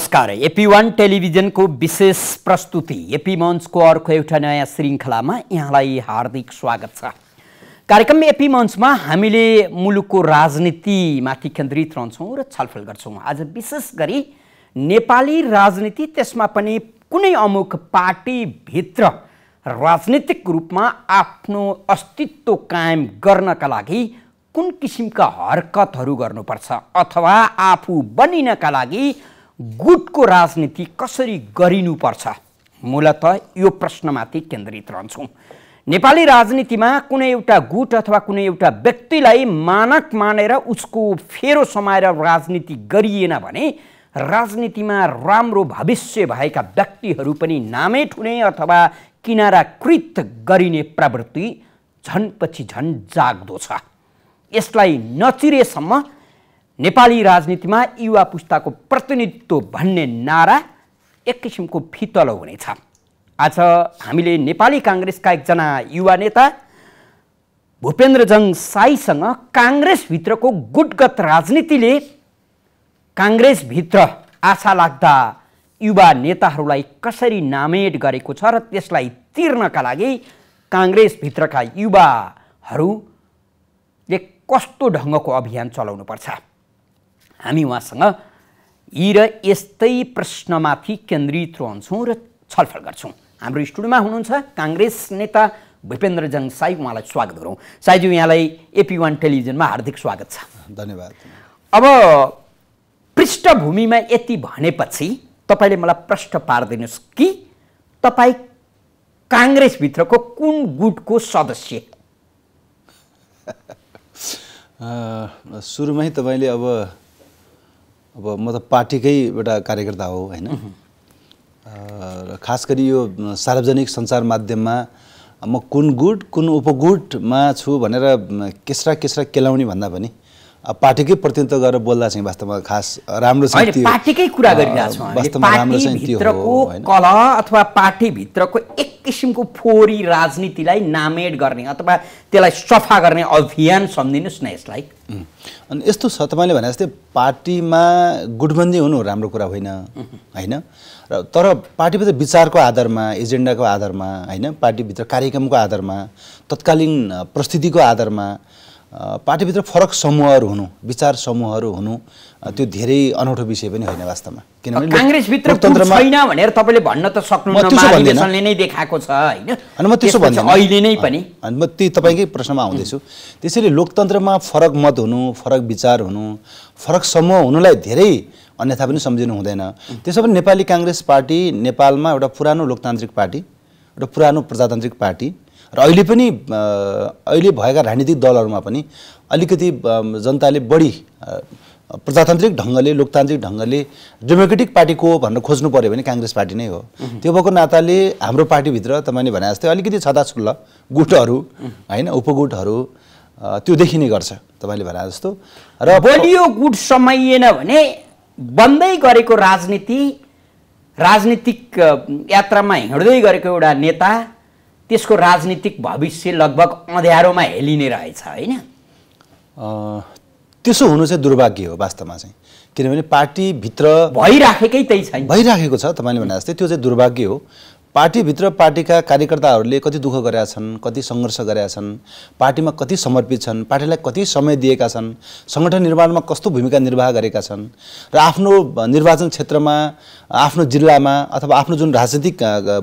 नमस्कार AP one टेलिभिजनको विशेष प्रस्तुति एपी मञ्चको अर्को एउटा नयाँ श्रृङ्खलामा यहाँलाई हार्दिक स्वागत छ कार्यक्रम एपी मञ्चमा हामीले मुलुकको राजनीतिमाथि केन्द्रित रहन्छौँ र छलफल गर्छौँ आज विशेष गरी नेपाली राजनीति त्यसमा पनि कुनै अमुख पार्टीभित्र राजनीतिक रूपमा आफ्नो अस्तित्व कायम गर्नका लागि कुन किसिमका हरकतहरू गर्नुपर्छ अथवा आफू बनिनका लागि गुटको राजनीति कसरी गरिनुपर्छ मूलत यो प्रश्नमाथि केन्द्रित रहन्छौँ नेपाली राजनीतिमा कुनै एउटा गुट अथवा कुनै एउटा व्यक्तिलाई मानक मानेर उसको फेरो समाएर राजनीति गरिएन भने राजनीतिमा राम्रो भविष्य भएका व्यक्तिहरू पनि नामै ठुने अथवा किनाराकृत गरिने प्रवृत्ति झन्पछि झन् जाग्दो छ यसलाई नचिरेसम्म नेपाली राजनीतिमा युवा पुस्ताको प्रतिनिधित्व भन्ने नारा एक किसिमको फितलो हुनेछ आज हामीले नेपाली काङ्ग्रेसका एकजना युवा नेता भूपेन्द्रजङ साईसँग काङ्ग्रेसभित्रको गुटगत राजनीतिले काङ्ग्रेसभित्र आशा लाग्दा युवा नेताहरूलाई कसरी नामेट गरेको छ र त्यसलाई तिर्नका लागि काङ्ग्रेसभित्रका युवाहरूले कस्तो ढङ्गको अभियान चलाउनुपर्छ हामी उहाँसँग यी र यस्तै प्रश्नमाथि केन्द्रित रहन्छौँ र छलफल गर्छौँ हाम्रो स्टुडियोमा हुनुहुन्छ काङ्ग्रेस नेता भूपेन्द्र जङ साई उहाँलाई स्वागत गरौँ साईजी यहाँलाई एपी वान टेलिभिजनमा हार्दिक स्वागत छ धन्यवाद अब पृष्ठभूमिमा यति भनेपछि तपाईँले मलाई प्रश्न पारिदिनुहोस् कि तपाईँ काङ्ग्रेसभित्रको कुन गुटको सदस्य सुरुमै तपाईँले अब अब म त पार्टीकै एउटा कार्यकर्ता हो होइन र खास गरी यो सार्वजनिक सञ्चार माध्यममा म कुन गुट कुन उपगुटमा छु भनेर केस्रा केस्रा केलाउने भन्दा पनि पार्टीकै प्रतिनिधित्व गरेर बोल्दा चाहिँ वास्तवमा खास राम्रो पार्टीकै कुरा गरिरहेको कलह अथवा पार्टीभित्रको एक किसिमको फोहोरी राजनीतिलाई नामेड गर्ने अथवा त्यसलाई सफा गर्ने अभियान सम्झिनुहोस् न यसलाई अनि यस्तो छ तपाईँले भने जस्तै पार्टीमा गुटबन्दी हुनु राम्रो कुरा होइन होइन र तर पार्टीभित्र विचारको आधारमा एजेन्डाको आधारमा होइन पार्टीभित्र कार्यक्रमको आधारमा तत्कालीन प्रस्तुतिको आधारमा पार्टीभित्र फरक समूहहरू हुनु विचार समूहहरू हुनु त्यो धेरै अनौठो विषय पनि होइन वास्तवमा किनभने काङ्ग्रेसभित्र छैन भन्न त म त्यसो त्यही तपाईँकै प्रश्नमा आउँदैछु त्यसैले लोकतन्त्रमा फरक मत हुनु फरक विचार हुनु फरक समूह हुनुलाई धेरै अन्यथा पनि सम्झिनु हुँदैन त्यसो पनि नेपाली काङ्ग्रेस पार्टी नेपालमा एउटा पुरानो लोकतान्त्रिक पार्टी एउटा पुरानो प्रजातान्त्रिक पार्टी र अहिले पनि अहिले भएका राजनीतिक दलहरूमा पनि अलिकति जनताले बढी प्रजातान्त्रिक ढङ्गले लोकतान्त्रिक ढङ्गले डेमोक्रेटिक पार्टीको भनेर खोज्नु पऱ्यो भने काङ्ग्रेस पार्टी नै हो त्यो भएको नाताले हाम्रो पार्टीभित्र तपाईँले भने जस्तै अलिकति छदाछुल्ल गुटहरू होइन उपगुटहरू त्यो देखिने गर्छ तपाईँले भने जस्तो र बलियो गुट समाइएन भने बन्दै गरेको राजनीति राजनीतिक यात्रामा हिँड्दै गरेको एउटा नेता त्यसको राजनीतिक भविष्य लगभग अँध्यारोमा हेलिने रहेछ होइन त्यसो हुनु चाहिँ दुर्भाग्य हो वास्तवमा चाहिँ किनभने पार्टीभित्र भइराखेकै त्यही छैन भइराखेको छ तपाईँले भने जस्तै त्यो चाहिँ दुर्भाग्य हो पार्टीभित्र पार्टीका कार्यकर्ताहरूले कति दुःख गरेका छन् कति सङ्घर्ष गरेका छन् पार्टीमा कति समर्पित छन् पार्टीलाई कति समय दिएका छन् सङ्गठन निर्माणमा कस्तो भूमिका निर्वाह गरेका छन् र आफ्नो निर्वाचन क्षेत्रमा आफ्नो जिल्लामा अथवा आफ्नो जुन राजनीतिक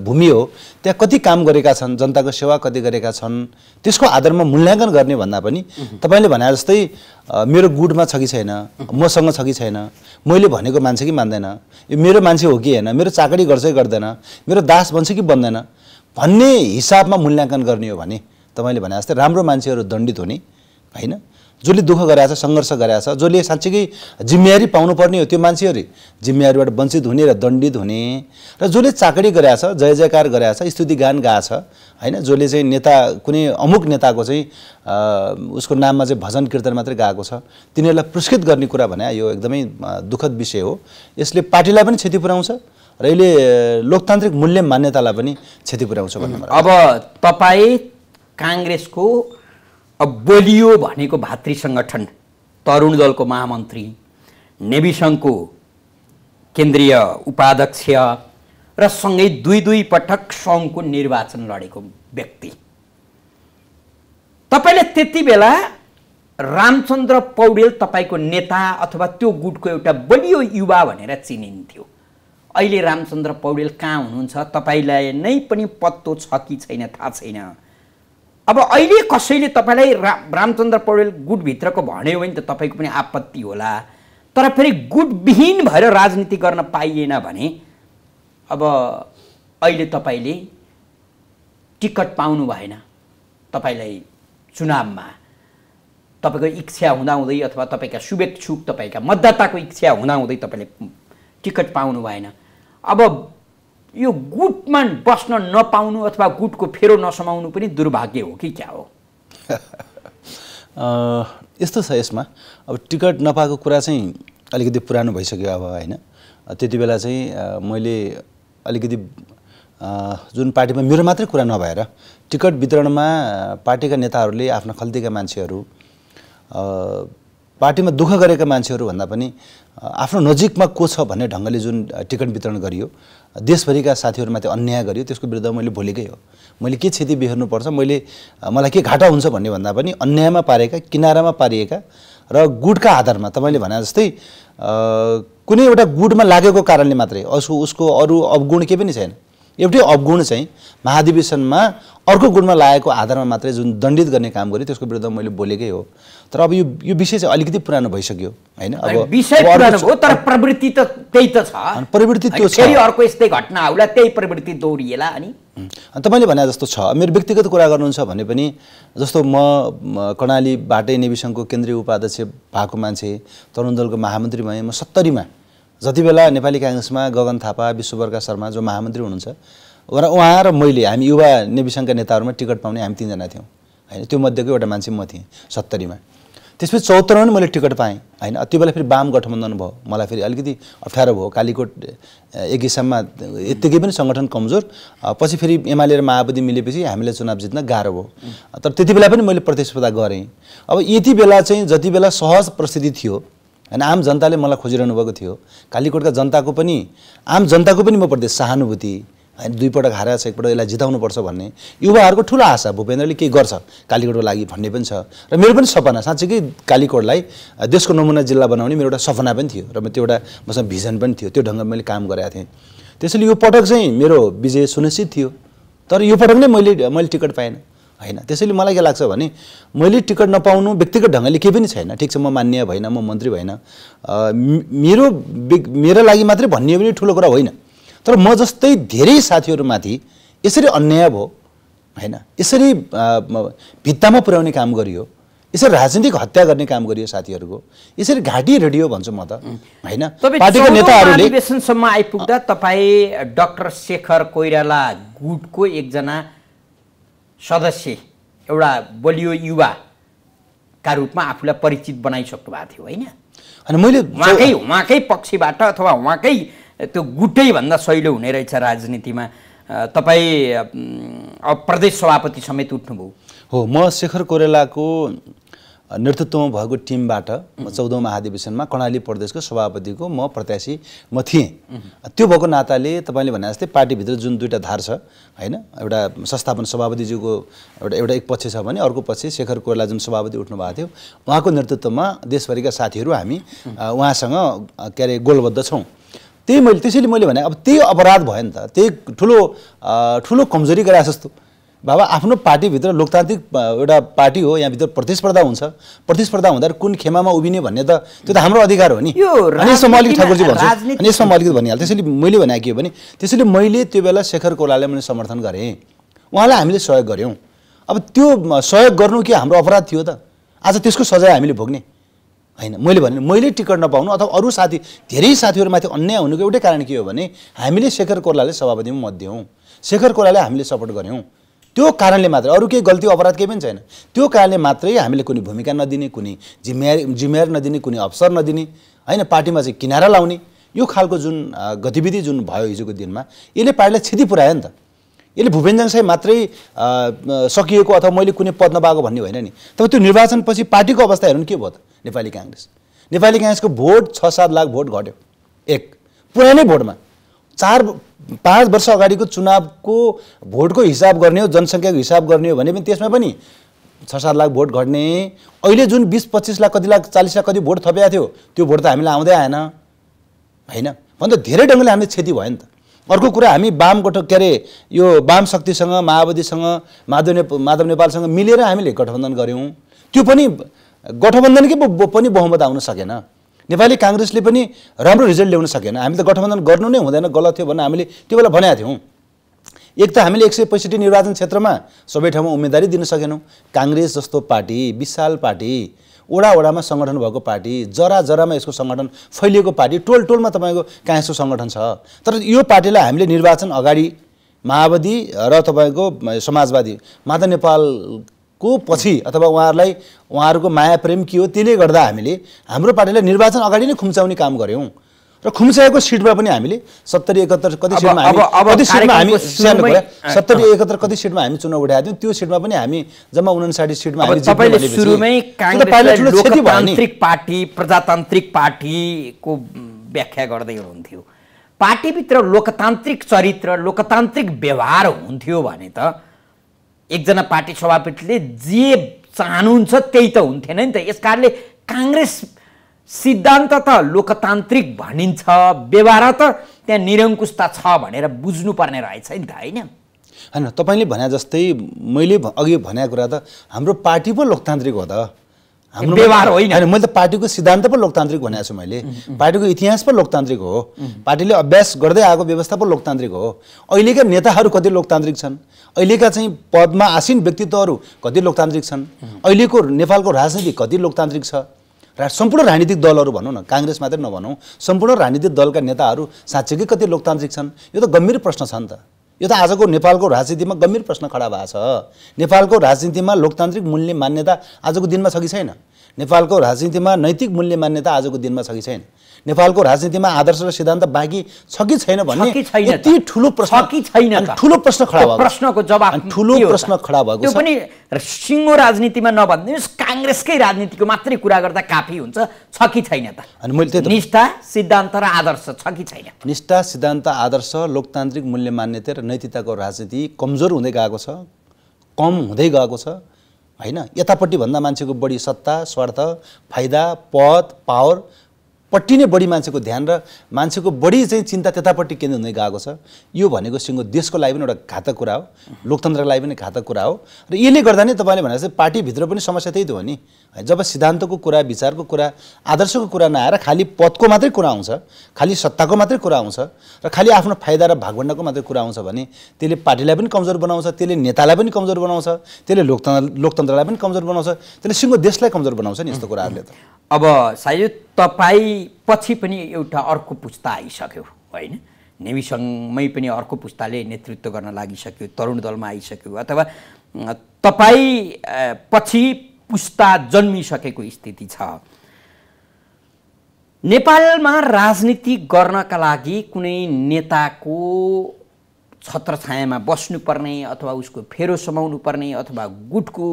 भूमि हो त्यहाँ कति काम गरेका छन् जनताको सेवा कति गरेका छन् त्यसको आधारमा मूल्याङ्कन गर्ने भन्दा पनि तपाईँले भने जस्तै मेरो गुडमा छ कि छैन मसँग छ कि छैन मैले भनेको मान्छे कि मान्दैन यो मेरो मान्छे हो कि होइन मेरो चाकरी गर्छ कि गर्दैन मेरो दास बन्छ कि बन्दैन भन्ने हिसाबमा मूल्याङ्कन गर्ने हो भने तपाईँले भने जस्तै राम्रो मान्छेहरू दण्डित हुने होइन जसले दुःख गराएको छ सङ्घर्ष गराएको छ जसले साँच्चीकै जिम्मेवारी पाउनुपर्ने हो त्यो मान्छेहरू जिम्मेवारीबाट वञ्चित हुने र दण्डित हुने र जसले चाकडी गराएको छ जय जयकार गराएको छ स्तुति गान गाएको छ होइन जसले चाहिँ नेता कुनै अमुक नेताको चाहिँ उसको नाममा चाहिँ भजन कीर्तन मात्रै गएको छ तिनीहरूलाई पुरस्कृत गर्ने कुरा भने यो एकदमै दुःखद विषय हो यसले पार्टीलाई पनि क्षति पुऱ्याउँछ र यसले लोकतान्त्रिक मूल्य मान्यतालाई पनि क्षति पुर्याउँछ भन्नु अब तपाईँ काङ्ग्रेसको अब बलियो भनेको भातृ सङ्गठन तरुण दलको महामन्त्री नेभी सङ्घको केन्द्रीय उपाध्यक्ष र सँगै दुई दुई पटक सङ्घको निर्वाचन लडेको व्यक्ति तपाईँले त्यति बेला रामचन्द्र पौडेल तपाईँको नेता अथवा त्यो गुटको एउटा बलियो युवा भनेर चिनिन्थ्यो अहिले रामचन्द्र पौडेल कहाँ हुनुहुन्छ तपाईँलाई नै पनि पत्तो छ कि छैन थाहा छैन अब अहिले कसैले तपाईँलाई रा रामचन्द्र पौडेल गुटभित्रको भन्यो भने त तपाईँको पनि आपत्ति होला तर फेरि गुटविहीन भएर राजनीति गर्न पाइएन भने अब अहिले तपाईँले टिकट पाउनु भएन तपाईँलाई चुनावमा तपाईँको इच्छा हुँदाहुँदै अथवा तपाईँका शुभेच्छुक तपाईँका मतदाताको इच्छा हुँदाहुँदै तपाईँले टिकट पाउनु भएन अब यो गुटमा बस्न नपाउनु अथवा गुटको फेरो नसमाउनु पनि दुर्भाग्य हो कि क्या हो यस्तो छ यसमा अब टिकट नपाएको कुरा चाहिँ अलिकति पुरानो भइसक्यो अब होइन त्यति बेला चाहिँ मैले अलिकति जुन पार्टीमा मेरो मात्रै कुरा नभएर टिकट वितरणमा पार्टीका नेताहरूले आफ्ना खल्तीका मान्छेहरू पार्टीमा दुःख गरेका मान्छेहरू भन्दा पनि आफ्नो नजिकमा को छ भन्ने ढङ्गले जुन टिकट वितरण गरियो देशभरिका साथीहरूमाथि अन्याय गरियो त्यसको विरुद्ध मैले भोलिकै हो मैले के क्षति बिहोर्नुपर्छ मैले मलाई के घाटा हुन्छ भन्ने भन्दा पनि अन्यायमा पारेका किनारामा पारिएका र गुटका आधारमा तपाईँले भने जस्तै कुनै एउटा गुटमा लागेको कारणले मात्रै उसको उसको अरू अवगुण केही पनि छैन एउटै अवगुण चाहिँ महाधिवेशनमा अर्को गुणमा लागेको आधारमा मात्रै जुन दण्डित गर्ने काम गरेँ त्यसको विरुद्ध मैले बोलेकै हो तर अब यो यो विषय चाहिँ अलिकति पुरानो भइसक्यो होइन अब विषय पुरानो हो तर प्रवृत्ति त त्यही त छ प्रवृत्ति त्यो छ अर्को यस्तै घटना आउला त्यही प्रवृत्ति दोहोरिएला अनि तपाईँले भने जस्तो छ मेरो व्यक्तिगत कुरा गर्नुहुन्छ भने पनि जस्तो म कर्णालीबाटै सङ्घको केन्द्रीय उपाध्यक्ष भएको मान्छे तरुण दलको महामन्त्री भएँ म सत्तरीमा जति बेला नेपाली काङ्ग्रेसमा गगन थापा विश्वप्रका शर्मा जो महामन्त्री हुनुहुन्छ उहाँ र मैले हामी युवा नेविसङ्घका नेताहरूमा टिकट पाउने हामी तिनजना थियौँ होइन त्यो मध्येको एउटा मान्छे म थिएँ सत्तरीमा त्यसपछि चौहत्तरमा पनि मैले टिकट पाएँ होइन त्यो बेला फेरि वाम गठबन्धन भयो मलाई फेरि अलिकति अप्ठ्यारो भयो कालीकोट एक हिसाबमा यत्तिकै पनि सङ्गठन कमजोर पछि फेरि एमाले र माओवादी मिलेपछि हामीले चुनाव जित्न गाह्रो भयो तर त्यति बेला पनि मैले प्रतिस्पर्धा गरेँ अब यति बेला चाहिँ जति बेला सहज परिस्थिति थियो होइन आम जनताले मलाई खोजिरहनु भएको थियो कालीकोटका जनताको पनि आम जनताको पनि म प्रदेश सहानुभूति होइन दुईपटक हारेर छ एकपल्ट यसलाई जिताउनु पर्छ भन्ने युवाहरूको ठुलो आशा भूपेन्द्रले केही गर्छ कालीकोटको लागि भन्ने पनि छ र मेरो पनि सपना साँच्चीकै कालीकोटलाई देशको नमुना जिल्ला बनाउने मेरो एउटा सपना पनि थियो र म त्यो एउटा मसँग भिजन पनि थियो त्यो ढङ्गमा मैले काम गरेका थिएँ त्यसैले यो पटक चाहिँ मेरो विजय सुनिश्चित थियो तर यो पटक नै मैले मैले टिकट पाएन होइन त्यसैले मलाई के लाग्छ भने मैले टिकट नपाउनु व्यक्तिगत ढङ्गले केही पनि छैन ठिक छ म मान्य भएन म मन्त्री भएन मेरो मेरो लागि मात्रै भन्ने पनि ठुलो कुरा होइन तर म जस्तै धेरै साथीहरूमाथि यसरी अन्याय भयो होइन यसरी भित्तामा पुर्याउने काम गरियो यसरी राजनीतिक हत्या गर्ने काम गरियो साथीहरूको यसरी घाँटी रेडियो भन्छु म त होइन पार्टीको नेताहरूले आइपुग्दा तपाईँ डाक्टर शेखर कोइराला गुटको एकजना सदस्य एउटा बलियो युवाका रूपमा आफूलाई परिचित बनाइसक्नु भएको थियो होइन अनि मैले उहाँकै उहाँकै पक्षबाट अथवा उहाँकै त्यो गुटैभन्दा सहिलो हुने रहेछ राजनीतिमा तपाईँ प्रदेश सभापति समेत उठ्नुभयो हो म शेखर कोरेलाको नेतृत्वमा भएको टिमबाट म चौधौँ महाधिवेशनमा कर्णाली प्रदेशको सभापतिको म प्रत्याशी म थिएँ त्यो भएको नाताले तपाईँले भने जस्तै पार्टीभित्र जुन दुईवटा धार छ होइन एउटा संस्थापन सभापतिज्यूको एउटा एउटा एक पक्ष छ भने अर्को पक्ष शेखर कोर्ला जुन सभापति उठ्नु भएको थियो उहाँको नेतृत्वमा देशभरिका साथीहरू हामी उहाँसँग के अरे गोलबद्ध छौँ त्यही मैले त्यसैले मैले भने अब त्यही अपराध भयो नि त त्यही ठुलो ठुलो कमजोरी गराए जस्तो बाबा आफ्नो पार्टीभित्र लोकतान्त्रिक एउटा पार्टी हो यहाँभित्र प्रतिस्पर्धा हुन्छ प्रतिस्पर्धा हुँदा कुन खेमामा उभिने भन्ने त त्यो त हाम्रो अधिकार हो नि यसमा म अलिकति ठाकुरजी भन्छु अनि यसमा म अलिकति भनिहाल्छु त्यसैले मैले भने के हो भने त्यसैले मैले त्यो बेला शेखर कोलालाई मैले समर्थन गरेँ उहाँलाई हामीले सहयोग गऱ्यौँ अब त्यो सहयोग गर्नु के हाम्रो अपराध थियो त आज त्यसको सजाय हामीले भोग्ने होइन मैले भने मैले टिकट नपाउनु अथवा अरू साथी धेरै साथीहरूमाथि अन्याय हुनुको एउटै कारण के हो भने हामीले शेखर कोर्लाले सभापतिमा मत दियौँ शेखर कोर्लाले हामीले सपोर्ट गऱ्यौँ त्यो कारणले मात्रै अरू केही गल्ती अपराध केही पनि छैन त्यो कारणले मात्रै हामीले कुनै भूमिका नदिने कुनै जिम्मे जिम्मेवारी नदिने कुनै अवसर नदिने होइन पार्टीमा चाहिँ किनारा लाउने यो खालको जुन गतिविधि जुन भयो हिजोको दिनमा यसले पार्टीलाई क्षति पुऱ्यायो नि त यसले भूपेन्द्र साई मात्रै सकिएको अथवा मैले कुनै पद नपाएको भन्ने होइन नि तब त्यो निर्वाचनपछि पार्टीको अवस्था हेर्नु के भयो त नेपाली काङ्ग्रेस नेपाली काङ्ग्रेसको भोट छ सात लाख भोट घट्यो एक पुरानै भोटमा चार पाँच वर्ष अगाडिको चुनावको भोटको हिसाब गर्ने हो जनसङ्ख्याको हिसाब गर्ने हो भने पनि त्यसमा पनि छ सात लाख भोट घट्ने अहिले जुन बिस पच्चिस लाख कति लाख चालिस लाख कति भोट थपिएको थियो त्यो भोट त हामीलाई आउँदै आएन होइन भन्दा धेरै ढङ्गले हामीले क्षति भयो नि त अर्को कुरा हामी वामगठ के अरे यो वाम शक्तिसँग माओवादीसँग माधव ने माधव नेपालसँग मिलेर हामीले गठबन्धन गऱ्यौँ त्यो पनि गठबन्धनकै पनि बहुमत आउन सकेन नेपाली काङ्ग्रेसले पनि राम्रो रिजल्ट ल्याउन सकेन हामी त गठबन्धन गर्नु नै हुँदैन गलत थियो भनेर हामीले त्यो बेला भनेका थियौँ एक त हामीले एक सय पैँसठी निर्वाचन क्षेत्रमा सबै ठाउँमा उम्मेदवारी दिन सकेनौँ काङ्ग्रेस जस्तो पार्टी विशाल पार्टी ओडा ओडामा सङ्गठन भएको पार्टी जरा जरामा यसको सङ्गठन फैलिएको पार्टी टोल टोलमा तपाईँको कहाँ यसको सङ्गठन छ तर यो पार्टीलाई हामीले निर्वाचन अगाडि माओवादी र तपाईँको समाजवादी माता नेपाल को पछि अथवा उहाँहरूलाई उहाँहरूको माया प्रेम के हो त्यसले गर्दा हामीले हाम्रो पार्टीलाई निर्वाचन अगाडि नै खुम्चाउने काम गऱ्यौँ र खुम्च्याएको सिटमा पनि हामीले सत्तरी एकहत्तर कति सिटमा कति सिटमा हामी सत्तरी एकहत्तर कति सिटमा हामी चुनाव उठाएको थियौँ त्यो सिटमा पनि हामी जम्मा उनासाठी सिटमा पार्टी प्रजातान्त्रिक पार्टीको व्याख्या गर्दै हुनुहुन्थ्यो पार्टीभित्र लोकतान्त्रिक चरित्र लोकतान्त्रिक व्यवहार हुन्थ्यो भने त एकजना पार्टी सभापतिले जे चाहनुहुन्छ त्यही त हुन्थेन नि त यसकारणले कारणले काङ्ग्रेस सिद्धान्त त लोकतान्त्रिक भनिन्छ व्यवहार त त्यहाँ निरङ्कुशता छ भनेर बुझ्नुपर्ने रहेछ नि त होइन होइन तपाईँले भने जस्तै मैले अघि भनेको कुरा त हाम्रो पार्टी पो लोकतान्त्रिक हो त व्यवहार होइन होइन मैले त पार्टीको सिद्धान्त पनि लोकतान्त्रिक भनेको छु मैले पार्टीको इतिहास पनि लोकतान्त्रिक हो पार्टीले अभ्यास गर्दै आएको व्यवस्था पनि लोकतान्त्रिक हो अहिलेका नेताहरू कति लोकतान्त्रिक छन् अहिलेका चाहिँ पदमा आसीन व्यक्तित्वहरू कति लोकतान्त्रिक छन् अहिलेको नेपालको राजनीति कति लोकतान्त्रिक छ रा सम्पूर्ण राजनीतिक दलहरू भनौँ न काङ्ग्रेस मात्रै नभनौँ सम्पूर्ण राजनीतिक दलका नेताहरू साँच्चैकै कति लोकतान्त्रिक छन् यो त गम्भीर प्रश्न छ नि त यो त आजको नेपालको राजनीतिमा गम्भीर प्रश्न खडा भएको छ नेपालको राजनीतिमा लोकतान्त्रिक मूल्य मान्यता आजको दिनमा छ कि छैन नेपालको राजनीतिमा नैतिक मूल्य मान्यता आजको दिनमा छ कि छैन नेपालको राजनीतिमा आदर्श र सिद्धान्त बाँकी छ कि छैन भन्ने यति ठुलो प्रश्न कि छैन ठुलो प्रश्न खडा भएको प्रश्नको जवाब ठुलो प्रश्न खडा भएको त्यो पनि सिङ्गो राजनीतिमा नभनिदिनुहोस् काङ्ग्रेसकै राजनीतिको मात्रै कुरा गर्दा काफी हुन्छ छ कि छैन त अनि मैले निष्ठा सिद्धान्त र आदर्श छ कि छैन निष्ठा सिद्धान्त आदर्श लोकतान्त्रिक मूल्य मान्यता र नैतिकताको राजनीति कमजोर हुँदै गएको छ कम हुँदै गएको छ होइन यतापट्टिभन्दा मान्छेको बढी सत्ता स्वार्थ फाइदा पद पावर पट्टि नै बढी मान्छेको ध्यान र मान्छेको बढी चाहिँ चिन्ता त्यतापट्टि केन्द्र हुँदै गएको छ यो भनेको सिङ्गो देशको लागि पनि एउटा घातक कुरा हो लोकतन्त्रको लागि पनि घातक कुरा हो र यसले गर्दा नै तपाईँले भने चाहिँ पार्टीभित्र पनि समस्या त्यही त हो नि जब सिद्धान्तको कुरा विचारको कुरा आदर्शको कुरा नआएर खालि पदको मात्रै कुरा आउँछ खालि सत्ताको मात्रै कुरा आउँछ र खालि आफ्नो फाइदा र भागभन्डाको मात्रै कुरा आउँछ भने त्यसले पार्टीलाई पनि कमजोर बनाउँछ त्यसले नेतालाई पनि कमजोर बनाउँछ त्यसले लोकतन्त्र लोकतन्त्रलाई पनि कमजोर बनाउँछ त्यसले सिङ्गो देशलाई कमजोर बनाउँछ नि यस्तो कुराहरूले त अब सायद तपाईँ पछि पनि एउटा अर्को पुस्ता आइसक्यो होइन नेमीसँगमै पनि अर्को पुस्ताले नेतृत्व गर्न लागिसक्यो तरुण दलमा आइसक्यो अथवा तपाईँ पछि पुस्ता जन्मिसकेको स्थिति छ नेपालमा राजनीति गर्नका लागि कुनै नेताको छत्रछायामा बस्नुपर्ने अथवा उसको फेरो समाउनु पर्ने अथवा गुटको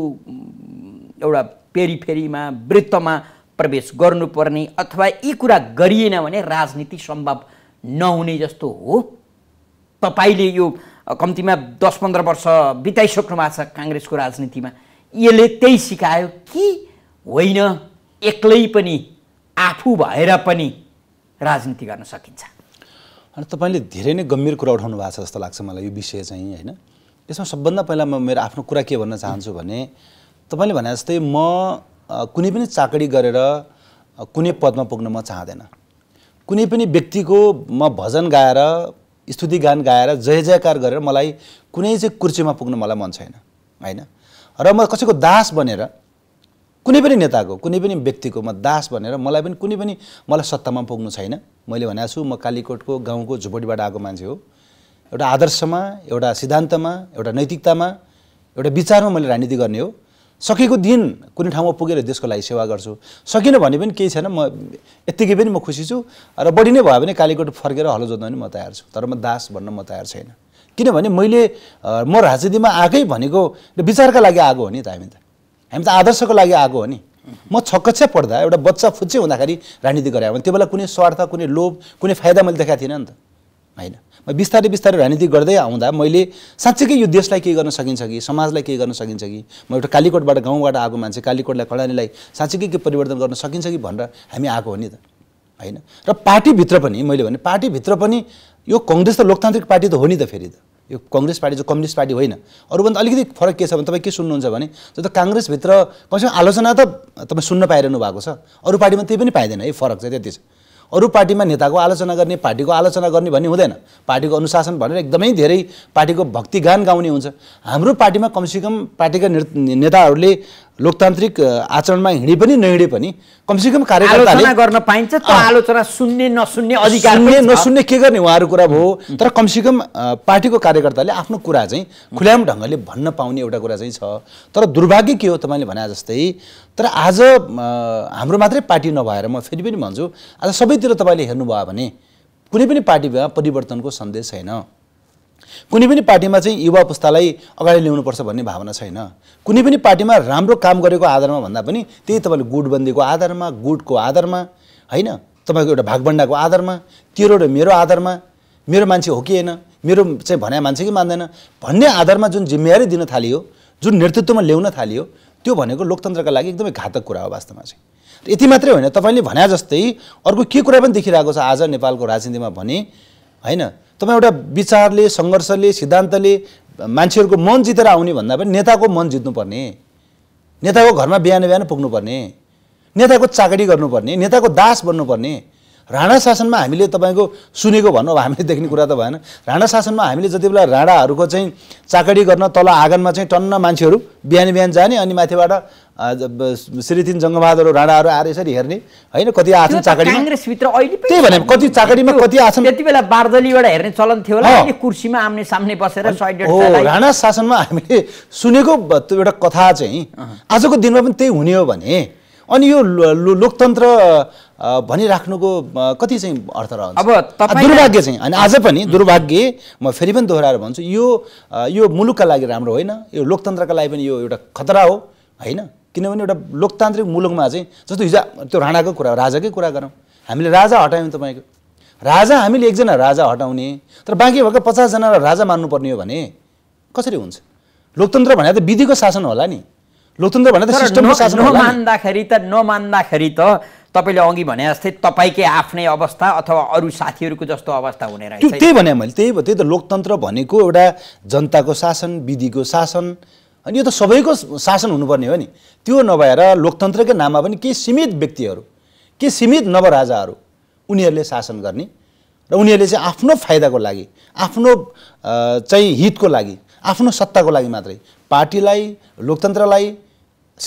एउटा पेरिफेरीमा वृत्तमा प्रवेश गर्नुपर्ने अथवा यी कुरा गरिएन भने राजनीति सम्भव नहुने जस्तो हो तपाईँले यो कम्तीमा दस पन्ध्र वर्ष बिताइसक्नु भएको छ काङ्ग्रेसको राजनीतिमा यसले त्यही सिकायो कि होइन एक्लै पनि आफू भएर पनि राजनीति गर्न सकिन्छ अनि तपाईँले धेरै नै गम्भीर कुरा उठाउनु भएको छ जस्तो लाग्छ मलाई यो विषय चाहिँ होइन यसमा सबभन्दा पहिला म मेरो आफ्नो कुरा के भन्न चाहन्छु भने तपाईँले भने जस्तै म कुनै पनि चाकडी गरेर कुनै पदमा पुग्न म चाहँदैन कुनै पनि व्यक्तिको म भजन गाएर स्तुति गान गाएर जय जयकार गरेर मलाई कुनै चाहिँ कुर्सीमा पुग्न मलाई मन छैन होइन र म कसैको दास बनेर कुनै पनि नेताको कुनै पनि व्यक्तिको म दास बनेर मलाई पनि कुनै पनि मलाई सत्तामा पुग्नु छैन मैले भनेको छु म कालीकोटको गाउँको झुपडीबाट आएको मान्छे हो एउटा आदर्शमा एउटा सिद्धान्तमा एउटा नैतिकतामा एउटा विचारमा मैले राजनीति गर्ने हो सकेको दिन कुनै ठाउँमा पुगेर देशको लागि सेवा गर्छु सकिनँ भने पनि केही छैन म यत्तिकै पनि म खुसी छु र बढी नै भयो भने कालीकोट फर्केर हलो जोत्न पनि म तयार छु तर म दास भन्न म तयार छैन किनभने मैले म राजनीतिमा आएकै भनेको विचारका लागि आएको हो नि त हामी त हामी त आदर्शको लागि आएको हो नि म छक्कछ्या पढ्दा एउटा बच्चा फुच्चे हुँदाखेरि राजनीति गरे भने त्यो बेला कुनै स्वार्थ कुनै लोभ कुनै फाइदा मैले देखाएको थिइनँ नि त होइन म बिस्तारै बिस्तारै राजनीति गर्दै आउँदा मैले साँच्चैकै यो देशलाई के गर्न सकिन्छ कि समाजलाई के गर्न सकिन्छ कि म एउटा कालीकोटबाट गाउँबाट आएको मान्छे कालीकोटलाई कडानीलाई साँच्चैकै के परिवर्तन गर्न सकिन्छ कि भनेर हामी आएको हो नि त होइन र पार्टीभित्र पनि मैले भने पार्टीभित्र पनि यो कङ्ग्रेस त लोकतान्त्रिक पार्टी त हो नि त फेरि त यो कङ्ग्रेस पार्टी जो कम्युनिस्ट पार्टी होइन अरूभन्दा अलिकति फरक के छ भने तपाईँ के सुन्नुहुन्छ भने जस्तो काङ्ग्रेसभित्र कसैको आलोचना त तपाईँ सुन्न पाइरहनु भएको छ अरू पार्टीमा त्यही पनि पाइँदैन है फरक चाहिँ त्यति छ अरू पार्टीमा नेताको आलोचना गर्ने पार्टीको आलोचना गर्ने भन्ने हुँदैन पार्टीको अनुशासन भनेर एकदमै धेरै पार्टीको भक्तिगान गाउने हुन्छ हाम्रो पार्टीमा कमसेकम पार्टीका नेताहरूले लोकतान्त्रिक आचरणमा हिँडे पनि नहिँडे पनि कमसेकम कार्यकर्ता गर्न पाइन्छ आलोचना सुन्ने नसुन्ने अधिकार नसुन्ने के गर्ने उहाँहरू कुरा भयो तर कमसेकम पार्टीको कार्यकर्ताले आफ्नो कुरा चाहिँ खुल्याम ढङ्गले भन्न पाउने एउटा कुरा चाहिँ छ तर दुर्भाग्य के हो तपाईँले भने जस्तै तर आज हाम्रो मात्रै पार्टी नभएर म फेरि पनि भन्छु आज सबैतिर तपाईँले हेर्नुभयो भने कुनै पनि पार्टीमा परिवर्तनको सन्देश छैन कुनै पनि पार्टीमा चाहिँ युवा पुस्तालाई अगाडि ल्याउनुपर्छ भन्ने भावना छैन कुनै पनि पार्टीमा राम्रो काम गरेको आधारमा भन्दा पनि त्यही तपाईँले गुटबन्दीको आधारमा गुटको आधारमा होइन तपाईँको एउटा भागभन्डाको आधारमा तेरो र मेरो आधारमा मेरो मान्छे हो कि होइन मेरो चाहिँ भन्या मान्छे कि मान्दैन भन्ने आधारमा जुन जिम्मेवारी दिन थालियो जुन नेतृत्वमा ल्याउन थालियो त्यो भनेको लोकतन्त्रका लागि एकदमै घातक कुरा हो वास्तवमा चाहिँ यति मात्रै होइन तपाईँले भने जस्तै अर्को के कुरा पनि देखिरहेको छ आज नेपालको राजनीतिमा भने होइन तपाईँ एउटा विचारले सङ्घर्षले सिद्धान्तले मान्छेहरूको मन जितेर आउने भन्दा पनि नेताको मन जित्नुपर्ने नेताको घरमा बिहान बिहान पुग्नुपर्ने नेताको चाकरी गर्नुपर्ने नेताको दास बन्नुपर्ने राणा शासनमा हामीले तपाईँको सुनेको भन्नु अब हामीले देख्ने कुरा त भएन राणा शासनमा हामीले जति बेला राणाहरूको चाहिँ चाकडी गर्न तल आँगनमा चाहिँ टन्न मान्छेहरू बिहान बिहान जाने अनि माथिबाट तिन जङ्गबहादुर राणाहरू आएर यसरी हेर्ने होइन कति आछन् चाकडी काङ्ग्रेसभित्र अहिले त्यही भने कति चाकरीमा कति आछन् त्यति बेला बारदलीबाट हेर्ने चलन थियो कुर्सीमा आम्ने सामने बसेर हो राणा शासनमा हामीले सुनेको त्यो एउटा कथा चाहिँ आजको दिनमा पनि त्यही हुने हो भने अनि यो लोकतन्त्र भनिराख्नुको कति चाहिँ अर्थ रहन्छ अब दुर्भाग्य चाहिँ अनि आज पनि दुर्भाग्य म फेरि पनि दोहोऱ्याएर भन्छु यो यो मुलुकका लागि राम्रो होइन यो लोकतन्त्रका लागि पनि यो एउटा खतरा हो होइन किनभने एउटा लोकतान्त्रिक मुलुकमा चाहिँ जस्तो हिजो त्यो राणाको कुरा राजाकै कुरा गरौँ हामीले राजा हटायौँ तपाईँको राजा हामीले एकजना राजा हटाउने तर बाँकी भएको पचासजनालाई राजा मान्नुपर्ने हो भने कसरी हुन्छ लोकतन्त्र भने त विधिको शासन होला नि लोकतन्त्र भने त सिस्टमको शासन नमान्दाखेरि त नमान्दाखेरि त तपाईँले अघि भने जस्तै तपाईँकै आफ्नै अवस्था अथवा अरू साथीहरूको जस्तो अवस्था हुने रहेछ त्यही भने मैले त्यही त्यही त लोकतन्त्र भनेको एउटा जनताको शासन विधिको शासन अनि यो त सबैको शासन हुनुपर्ने हो नि त्यो नभएर लोकतन्त्रकै नाममा पनि केही सीमित व्यक्तिहरू के सीमित नवराजाहरू उनीहरूले शासन गर्ने र उनीहरूले चाहिँ आफ्नो फाइदाको लागि आफ्नो चाहिँ हितको लागि आफ्नो सत्ताको लागि मात्रै पार्टीलाई लोकतन्त्रलाई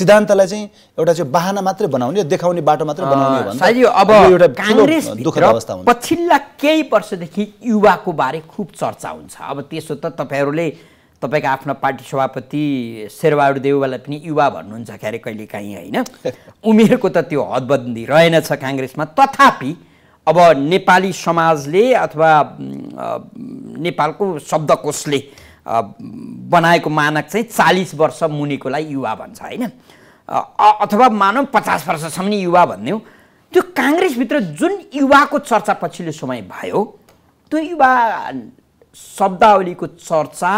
सिद्धान्तलाई चाहिँ एउटा चाहिँ बाहना मात्रै बनाउने देखाउने बाटो मात्रै बनाउने अब एउटा अवस्था पछिल्ला केही वर्षदेखि युवाको बारे खुब चर्चा हुन्छ अब त्यसो त तपाईँहरूले तपाईँको आफ्ना पार्टी सभापति शेरबहादुर देउवालाई पनि युवा भन्नुहुन्छ क्यारे कहिलेकाहीँ होइन उमेरको त त्यो हदबन्दी रहेनछ काङ्ग्रेसमा तथापि अब नेपाली समाजले अथवा नेपालको शब्दकोशले बनाएको मानक चाहिँ चालिस वर्ष मुनिकोलाई युवा भन्छ होइन अथवा मानौँ पचास वर्षसम्म युवा भन्यो त्यो काङ्ग्रेसभित्र जुन युवाको चर्चा पछिल्लो समय भयो त्यो युवा शब्दावलीको चर्चा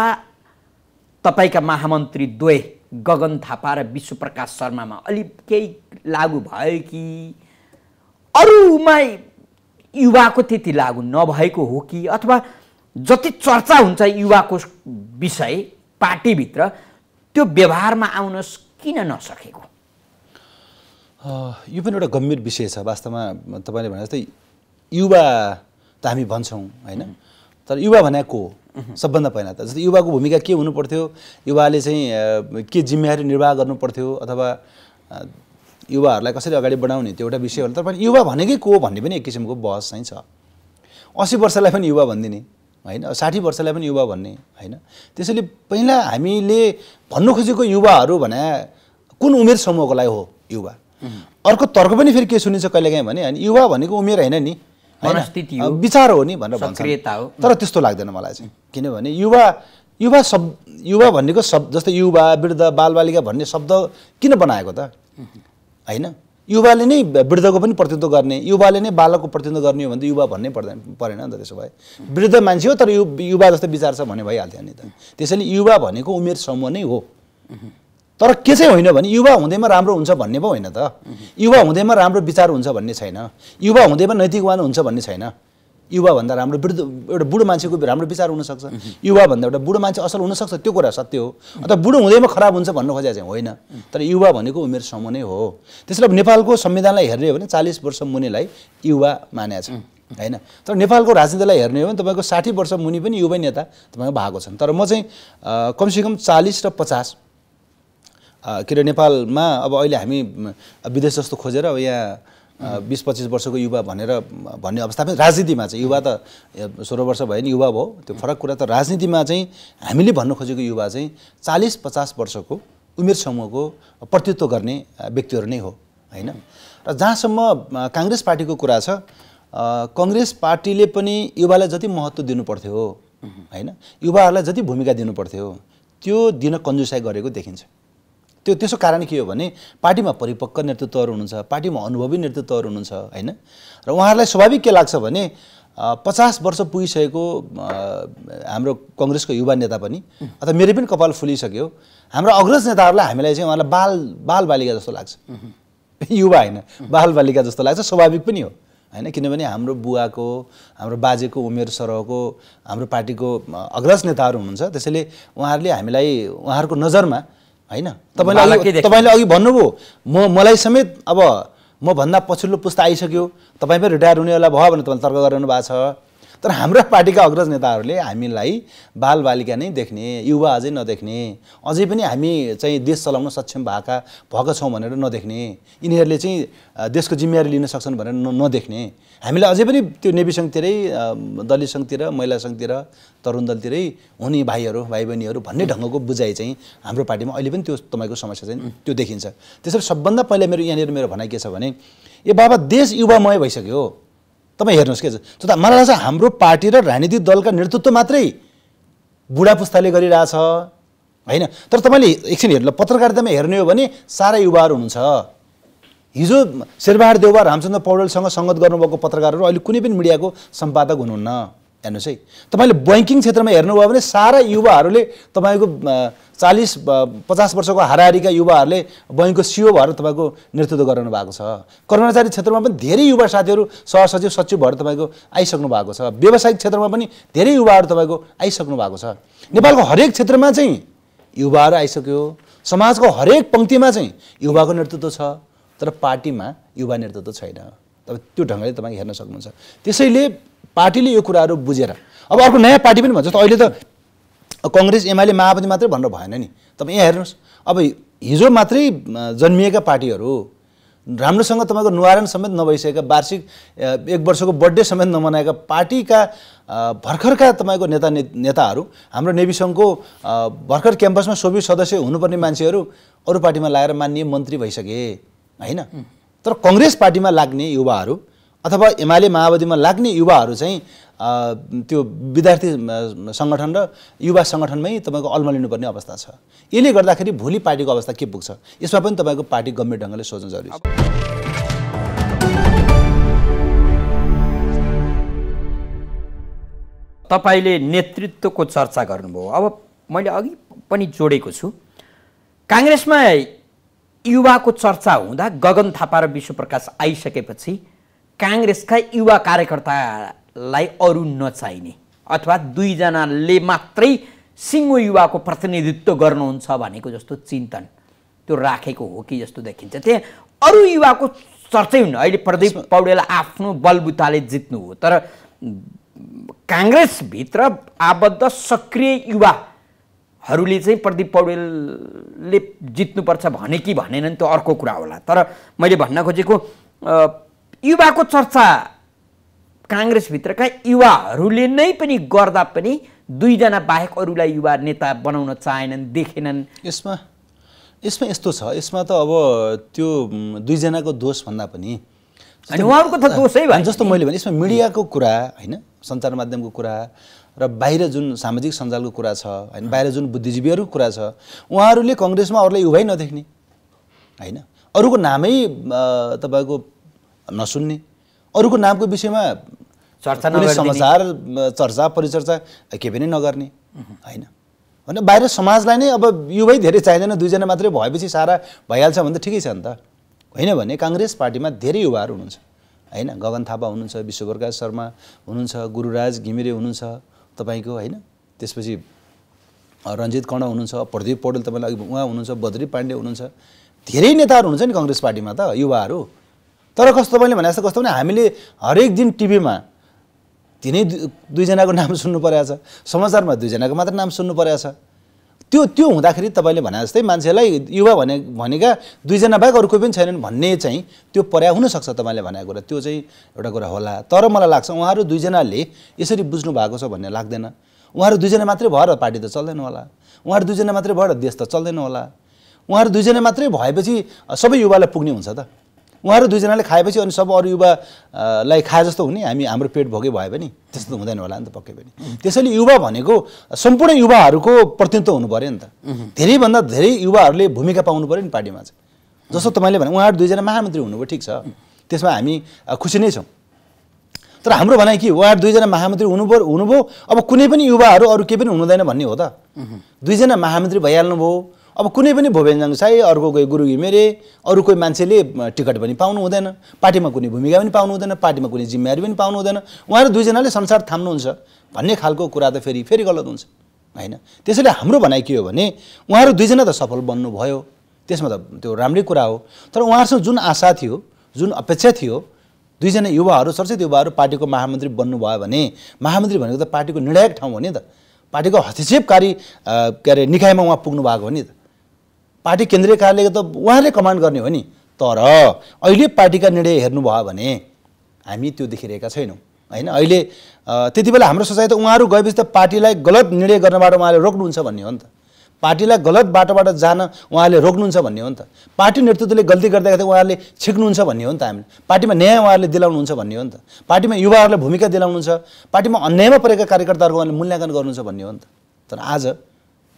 तपाईँका महामन्त्री द्वे गगन थापा र विश्वप्रकाश शर्मामा अलि केही लागु भयो कि अरूमा युवाको त्यति लागु नभएको हो कि अथवा जति चर्चा हुन्छ युवाको विषय पार्टीभित्र त्यो व्यवहारमा आउन किन नसकेको यो पनि एउटा गम्भीर विषय छ वास्तवमा तपाईँले भने जस्तै युवा त हामी भन्छौँ होइन तर युवा भने को हो सबभन्दा पहिला त जस्तै युवाको भूमिका के हुनु पर्थ्यो युवाले चाहिँ के जिम्मेवारी निर्वाह गर्नु पर्थ्यो अथवा युवाहरूलाई कसरी अगाडि बढाउने त्यो एउटा विषय होला तर पनि युवा भनेकै को भन्ने पनि एक किसिमको बहस चाहिँ छ असी वर्षलाई पनि युवा भनिदिने होइन साठी वर्षलाई पनि युवा भन्ने होइन त्यसैले पहिला हामीले भन्नु खोजेको युवाहरू भने कुन उमेर समूहको लागि हो युवा अर्को तर्क पनि फेरि के सुनिन्छ कहिलेकाहीँ भने युवा भनेको उमेर होइन नि विचार हो नि भनेर भन्छ तर त्यस्तो लाग्दैन मलाई चाहिँ किनभने युवा युवा शब्द युवा भन्नेको शब्द जस्तै युवा वृद्ध बालबालिका भन्ने शब्द किन बनाएको त होइन युवाले नै वृद्धको पनि प्रतिनिधित्व गर्ने युवाले नै बालकको प्रतिनिधित्व गर्ने हो भने त युवा भन्नै पर्दैन परेन नि त त्यसो भए वृद्ध मान्छे हो तर यु युवा जस्तो विचार छ भने भइहाल्थ्यो नि त त्यसैले युवा भनेको उमेर समूह नै हो तर के चाहिँ होइन भने युवा हुँदैमा राम्रो हुन्छ भन्ने पो होइन त युवा हुँदैमा राम्रो विचार हुन्छ भन्ने छैन युवा हुँदैमा नैतिकवान हुन्छ भन्ने छैन युवाभन्दा राम्रो वृद्ध एउटा बुढो मान्छेको राम्रो विचार हुनसक्छ युवाभन्दा एउटा बुढो मान्छे असल हुनसक्छ त्यो कुरा सत्य हो अन्त बुढो हुँदैमा खराब हुन्छ भन्नु खोजेको चाहिँ होइन तर युवा भनेको उमेर समूह नै हो त्यसैले नेपालको संविधानलाई हेर्ने हो भने चालिस वर्ष मुनिलाई युवा मानेको छ होइन तर नेपालको राजनीतिलाई हेर्ने हो भने तपाईँको साठी वर्ष मुनि पनि युवै नेता तपाईँको भएको छन् तर म चाहिँ कमसेकम चालिस र पचास के अरे नेपालमा अब अहिले हामी विदेश जस्तो खोजेर अब यहाँ बिस पच्चिस वर्षको युवा भनेर भन्ने अवस्था पनि राजनीतिमा चाहिँ युवा त सोह्र वर्ष भयो नि युवा भयो त्यो फरक कुरा त राजनीतिमा चाहिँ हामीले भन्नु खोजेको युवा चाहिँ चालिस पचास वर्षको उमेर समूहको प्रतित्व गर्ने व्यक्तिहरू नै हो होइन र जहाँसम्म काङ्ग्रेस पार्टीको कुरा छ कङ्ग्रेस पार्टीले पनि युवालाई जति महत्त्व दिनुपर्थ्यो होइन युवाहरूलाई जति भूमिका दिनुपर्थ्यो त्यो दिन कन्जुसाइ गरेको देखिन्छ त्यो त्यसो कारण के हो भने पार्टीमा परिपक्व नेतृत्वहरू हुनुहुन्छ पार्टीमा अनुभवी नेतृत्वहरू हुनुहुन्छ होइन र उहाँहरूलाई स्वाभाविक के लाग्छ भने पचास वर्ष पुगिसकेको हाम्रो कङ्ग्रेसको युवा नेता पनि अथवा मेरो पनि कपाल फुलिसक्यो हाम्रो अग्रज नेताहरूलाई हामीलाई चाहिँ उहाँलाई बाल बाल बालिका जस्तो लाग्छ युवा होइन बालिका जस्तो लाग्छ स्वाभाविक पनि हो होइन किनभने हाम्रो बुवाको हाम्रो बाजेको उमेर सरहको हाम्रो पार्टीको अग्रज नेताहरू हुनुहुन्छ त्यसैले उहाँहरूले हामीलाई उहाँहरूको नजरमा होइन तपाईँले तपाईँले अघि भन्नुभयो म मलाई समेत अब म भन्दा पछिल्लो पुस्ता आइसक्यो तपाईँ पनि रिटायर हुनेवाला भयो भने तपाईँले तर्क गरिरहनु भएको छ तर हाम्रो पार्टीका अग्रज नेताहरूले हामीलाई बालबालिका नै देख्ने युवा अझै नदेख्ने अझै पनि हामी चाहिँ देश चलाउन सक्षम भएका भएको छौँ भनेर नदेख्ने यिनीहरूले चाहिँ देशको जिम्मेवारी लिन सक्छन् भनेर नदेख्ने हामीलाई अझै पनि त्यो नेभी सङ्घतिरै दलित सङ्घतिर महिला सङ्घतिर तरुण दलतिरै हुने भाइहरू भाइ बहिनीहरू भन्ने ढङ्गको बुझाइ चाहिँ हाम्रो पार्टीमा अहिले पनि त्यो तपाईँको समस्या चाहिँ त्यो देखिन्छ त्यसरी सबभन्दा पहिला मेरो यहाँनिर मेरो भनाइ के छ भने ए बाबा देश युवामय भइसक्यो तपाईँ हेर्नुहोस् के छ त मलाई लाग्छ हाम्रो पार्टी र राजनीतिक दलका नेतृत्व मात्रै बुढा पुस्ताले गरिरहेछ होइन तर तपाईँले एकछिन हेर्नु पत्रकारितामा हेर्ने हो भने सारा युवाहरू हुनुहुन्छ हिजो शेरबहादुर देवबार रामचन्द्र पौडेलसँग सङ्गत गर्नुभएको पत्रकारहरू अहिले कुनै पनि मिडियाको सम्पादक हुनुहुन्न हेर्नुहोस् है तपाईँले ब्याङ्किङ क्षेत्रमा हेर्नुभयो भने सारा युवाहरूले तपाईँको चालिस पचास वर्षको हाराहारीका युवाहरूले बैङ्कको सिओ भएर तपाईँको नेतृत्व गराउनु भएको छ कर्मचारी क्षेत्रमा पनि धेरै युवा साथीहरू सहसचिव सचिव भएर तपाईँको आइसक्नु भएको छ व्यावसायिक क्षेत्रमा पनि धेरै युवाहरू तपाईँको आइसक्नु भएको छ नेपालको हरेक क्षेत्रमा चाहिँ युवाहरू आइसक्यो समाजको हरेक पङ्क्तिमा चाहिँ युवाको नेतृत्व छ तर पार्टीमा युवा नेतृत्व छैन तपाईँ त्यो ढङ्गले तपाईँ हेर्न सक्नुहुन्छ त्यसैले पार्टीले यो कुराहरू बुझेर अब अर्को नयाँ पार्टी पनि भन्छ त अहिले त कङ्ग्रेस एमाले माओवादी मात्रै भनेर भएन नि तपाईँ यहाँ हेर्नुहोस् अब हिजो मात्रै जन्मिएका पार्टीहरू राम्रोसँग तपाईँको नुहारण समेत नभइसकेका वार्षिक एक वर्षको बर्थडे समेत नमनाएका पार्टीका भर्खरका तपाईँको नेता ने नेताहरू हाम्रो नेभी सङ्घको भर्खर क्याम्पसमा सोभि सदस्य हुनुपर्ने मान्छेहरू अरू पार्टीमा लागेर मान्य मन्त्री भइसके होइन तर कङ्ग्रेस पार्टीमा लाग्ने युवाहरू अथवा एमाले माओवादीमा लाग्ने युवाहरू चाहिँ त्यो विद्यार्थी सङ्गठन र युवा सङ्गठनमै तपाईँको अल्मा लिनुपर्ने अवस्था छ यसले गर्दाखेरि भोलि पार्टीको अवस्था के पुग्छ यसमा पनि तपाईँको पार्टी गम्भीर ढङ्गले सोच्नु जरुरी छ तपाईँले नेतृत्वको चर्चा गर्नुभयो अब मैले अघि पनि जोडेको छु काङ्ग्रेसमा युवाको चर्चा हुँदा गगन थापा र विश्वप्रकाश आइसकेपछि काङ्ग्रेसका युवा कार्यकर्तालाई अरू नचाहिने अथवा दुईजनाले मात्रै सिङ्गो युवाको प्रतिनिधित्व गर्नुहुन्छ भनेको जस्तो चिन्तन त्यो राखेको हो कि जस्तो देखिन्छ त्यहाँ अरू युवाको चर्चै हुन्न अहिले प्रदीप पौडेल आफ्नो बलबुताले जित्नु हो तर काङ्ग्रेसभित्र आबद्ध सक्रिय युवाहरूले चाहिँ प्रदीप पौडेलले जित्नुपर्छ भने कि नि त्यो अर्को कुरा होला तर मैले भन्न खोजेको युवाको चर्चा काङ्ग्रेसभित्रका युवाहरूले नै पनि गर्दा पनि दुईजना बाहेक अरूलाई युवा नेता बनाउन चाहेनन् देखेनन् यसमा यसमा यस्तो छ यसमा त अब त्यो दुईजनाको दोष भन्दा पनि उहाँहरूको त दोषै भयो जस्तो मैले भने यसमा मिडियाको कुरा होइन सञ्चार माध्यमको कुरा र बाहिर जुन सामाजिक सञ्जालको कुरा छ होइन बाहिर जुन बुद्धिजीवीहरूको कुरा छ उहाँहरूले कङ्ग्रेसमा अरूलाई युवाइ नदेख्ने होइन अरूको नामै तपाईँको नसुन्ने अरूको नामको विषयमा चर्चा समाचार चर्चा परिचर्चा केही पनि नगर्ने होइन होइन बाहिर समाजलाई नै अब युवै धेरै चाहिँदैन दुईजना मात्रै भएपछि सारा भइहाल्छ भने त ठिकै छ नि त होइन भने काङ्ग्रेस पार्टीमा धेरै युवाहरू हुनुहुन्छ होइन गगन थापा हुनुहुन्छ विश्वप्रकाश शर्मा हुनुहुन्छ गुरुराज घिमिरे हुनुहुन्छ तपाईँको होइन त्यसपछि रञ्जित कर्ण हुनुहुन्छ प्रदीप पौडेल तपाईँलाई उहाँ हुनुहुन्छ बद्री पाण्डे हुनुहुन्छ धेरै नेताहरू हुन्छ नि कङ्ग्रेस पार्टीमा त युवाहरू तर कस्तो मैले भने जस्तो कस्तो भने हामीले हरेक दिन टिभीमा तिनै दुईजनाको नाम सुन्नु परेको छ समाचारमा दुईजनाको मात्र नाम सुन्नु परेको छ त्यो त्यो हुँदाखेरि तपाईँले भने जस्तै मान्छेलाई युवा भने भनेका दुईजना बाहेक अरू कोही पनि छैनन् भन्ने चाहिँ त्यो पर्या हुनसक्छ तपाईँले भनेको कुरा त्यो चाहिँ एउटा कुरा होला तर मलाई लाग्छ उहाँहरू दुईजनाले यसरी बुझ्नु भएको छ भन्ने लाग्दैन उहाँहरू दुईजना मात्रै भएर पार्टी त चल्दैन होला उहाँहरू दुईजना मात्रै भएर देश त चल्दैन होला उहाँहरू दुईजना मात्रै भएपछि सबै युवालाई पुग्ने हुन्छ त उहाँहरू दुईजनाले खाएपछि अनि सब अरू युवालाई खाए जस्तो हुने हामी हाम्रो पेट भोकै भए पनि त्यस्तो हुँदैन होला नि त पक्कै पनि त्यसैले युवा भनेको सम्पूर्ण युवाहरूको प्रतिनिधित्व हुनु पऱ्यो नि त धेरैभन्दा धेरै युवाहरूले भूमिका पाउनु पऱ्यो नि पार्टीमा चाहिँ जस्तो तपाईँले भने उहाँहरू दुईजना महामन्त्री हुनुभयो ठिक छ त्यसमा हामी खुसी नै छौँ तर हाम्रो भनाइ के उहाँहरू दुईजना महामन्त्री हुनुभयो हुनुभयो अब कुनै पनि युवाहरू अरू केही पनि हुनुहुँदैन भन्ने हो त दुईजना महामन्त्री भइहाल्नुभयो अब कुनै पनि भोभेन्जाङ साई अर्को कोही गुरु घिमिरे अरू कोही मान्छेले टिकट पनि पाउनु हुँदैन पार्टीमा कुनै भूमिका पनि पाउनु हुँदैन पार्टीमा कुनै जिम्मेवारी पनि पाउनु हुँदैन उहाँहरू दुईजनाले संसार थाम्नुहुन्छ भन्ने खालको कुरा त फेरि फेरि गलत हुन्छ होइन त्यसैले हाम्रो भनाइ के हो भने उहाँहरू दुईजना त सफल बन्नुभयो त्यसमा त त्यो राम्रै कुरा हो तर उहाँहरूसँग जुन आशा थियो जुन अपेक्षा थियो दुईजना युवाहरू चर्चित युवाहरू पार्टीको महामन्त्री बन्नुभयो भने महामन्त्री भनेको त पार्टीको निर्णायक ठाउँ हो नि त पार्टीको हस्तक्षेपकारी के अरे निकायमा उहाँ पुग्नु भएको हो नि त पार्टी केन्द्रीय कार्यालयको त उहाँले कमान्ड गर्ने हो नि तर अहिले पार्टीका निर्णय हेर्नुभयो भने हामी त्यो देखिरहेका छैनौँ होइन अहिले त्यति बेला हाम्रो सोचाइ त उहाँहरू गएपछि त पार्टीलाई गलत निर्णय गर्नबाट उहाँले रोक्नुहुन्छ भन्ने हो नि त पार्टीलाई गलत बाटोबाट जान उहाँले रोक्नुहुन्छ भन्ने हो नि त पार्टी नेतृत्वले गल्ती गर्दाखेरि उहाँले छिक्नुहुन्छ भन्ने हो नि त हामीले पार्टीमा न्याय उहाँहरूले दिलाउनुहुन्छ भन्ने हो नि त पार्टीमा युवाहरूलाई भूमिका दिलाउनुहुन्छ पार्टीमा अन्यायमा परेका कार्यकर्ताहरूको उहाँले मूल्याङ्कन गर्नुहुन्छ भन्ने हो नि त तर आज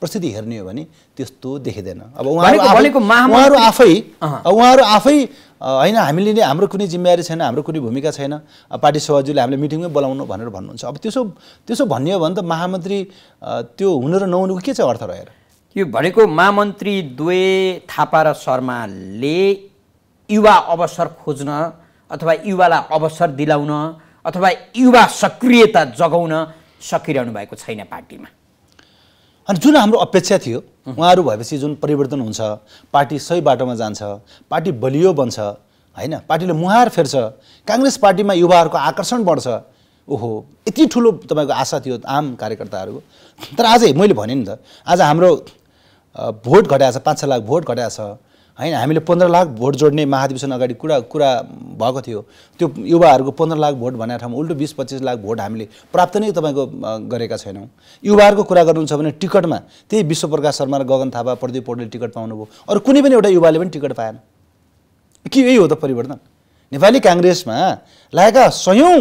प्रसिद्धि हेर्ने हो भने त्यस्तो देखिँदैन अब उहाँहरू आफै उहाँहरू आफै होइन हामीले नै हाम्रो कुनै जिम्मेवारी छैन हाम्रो कुनै भूमिका छैन पार्टी सहजीले हामीले मिटिङमै बोलाउनु भनेर भन्नुहुन्छ अब त्यसो त्यसो भन्ने हो भने त महामन्त्री त्यो हुनु र नहुनुको के चाहिँ अर्थ रहेर यो भनेको महामन्त्री द्वे थापा र शर्माले युवा अवसर खोज्न अथवा युवालाई अवसर दिलाउन अथवा युवा सक्रियता जगाउन सकिरहनु भएको छैन पार्टीमा अनि जुन हाम्रो अपेक्षा थियो उहाँहरू भएपछि जुन परिवर्तन हुन्छ पार्टी सही बाटोमा जान्छ पार्टी बलियो बन्छ होइन पार्टीले मुहार फेर्छ काङ्ग्रेस पार्टीमा युवाहरूको आकर्षण बढ्छ ओहो यति ठुलो तपाईँको आशा थियो आम कार्यकर्ताहरूको तर आज मैले भने नि त आज हाम्रो भोट घटाएको छ पाँच छ लाख भोट घटाएको छ होइन हामीले पन्ध्र लाख भोट जोड्ने महाधिवेशन अगाडि कुरा कुरा भएको थियो त्यो युवाहरूको पन्ध्र लाख भोट भनेको ठाउँमा उल्टो बिस पच्चिस लाख भोट हामीले प्राप्त नै तपाईँको गरेका छैनौँ युवाहरूको कुरा गर्नुहुन्छ भने टिकटमा त्यही विश्वप्रकाश शर्मा र गगन थापा प्रदीप पौडेल टिकट पाउनुभयो अरू कुनै पनि एउटा युवाले पनि टिकट पाएन के यही हो त परिवर्तन नेपाली काङ्ग्रेसमा लागेका सयौँ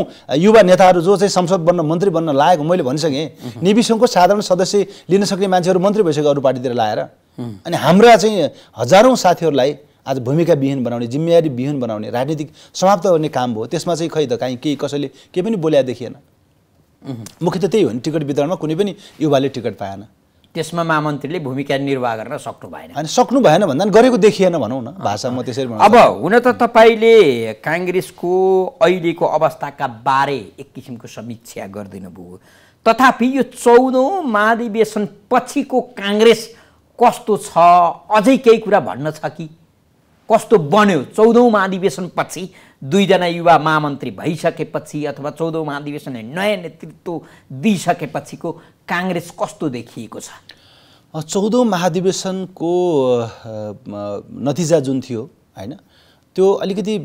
युवा नेताहरू जो चाहिँ संसद बन्न मन्त्री बन्न लागेको मैले भनिसकेँ निविसङ्घको साधारण सदस्य लिन सक्ने मान्छेहरू मन्त्री भइसक्यो अरू पार्टीतिर लाएर अनि हाम्रा चाहिँ हजारौँ साथीहरूलाई आज भूमिका विहीन बनाउने जिम्मेवारी विहीन बनाउने राजनीतिक समाप्त गर्ने काम भयो त्यसमा चाहिँ खै त काहीँ केही कसैले केही पनि बोल्या देखिएन मुख्य त त्यही हो नि टिकट वितरणमा कुनै पनि युवाले टिकट पाएन त्यसमा महामन्त्रीले भूमिका निर्वाह गर्न सक्नु भएन अनि सक्नु भएन भन्दा पनि गरेको देखिएन भनौँ न भाषा म त्यसरी अब हुन त तपाईँले काङ्ग्रेसको अहिलेको अवस्थाका बारे एक किसिमको समीक्षा गरिदिनु भयो तथापि यो चौधौँ महाधिवेशन पछिको काङ्ग्रेस कस्तो छ अझै केही कुरा भन्न छ कि कस्तो बन्यो चौधौँ महाधिवेशनपछि दुईजना युवा महामन्त्री भइसकेपछि अथवा चौधौँ महाधिवेशनले नयाँ नेतृत्व दिइसकेपछिको काङ्ग्रेस कस्तो देखिएको छ चौधौँ महाधिवेशनको नतिजा जुन थियो होइन त्यो अलिकति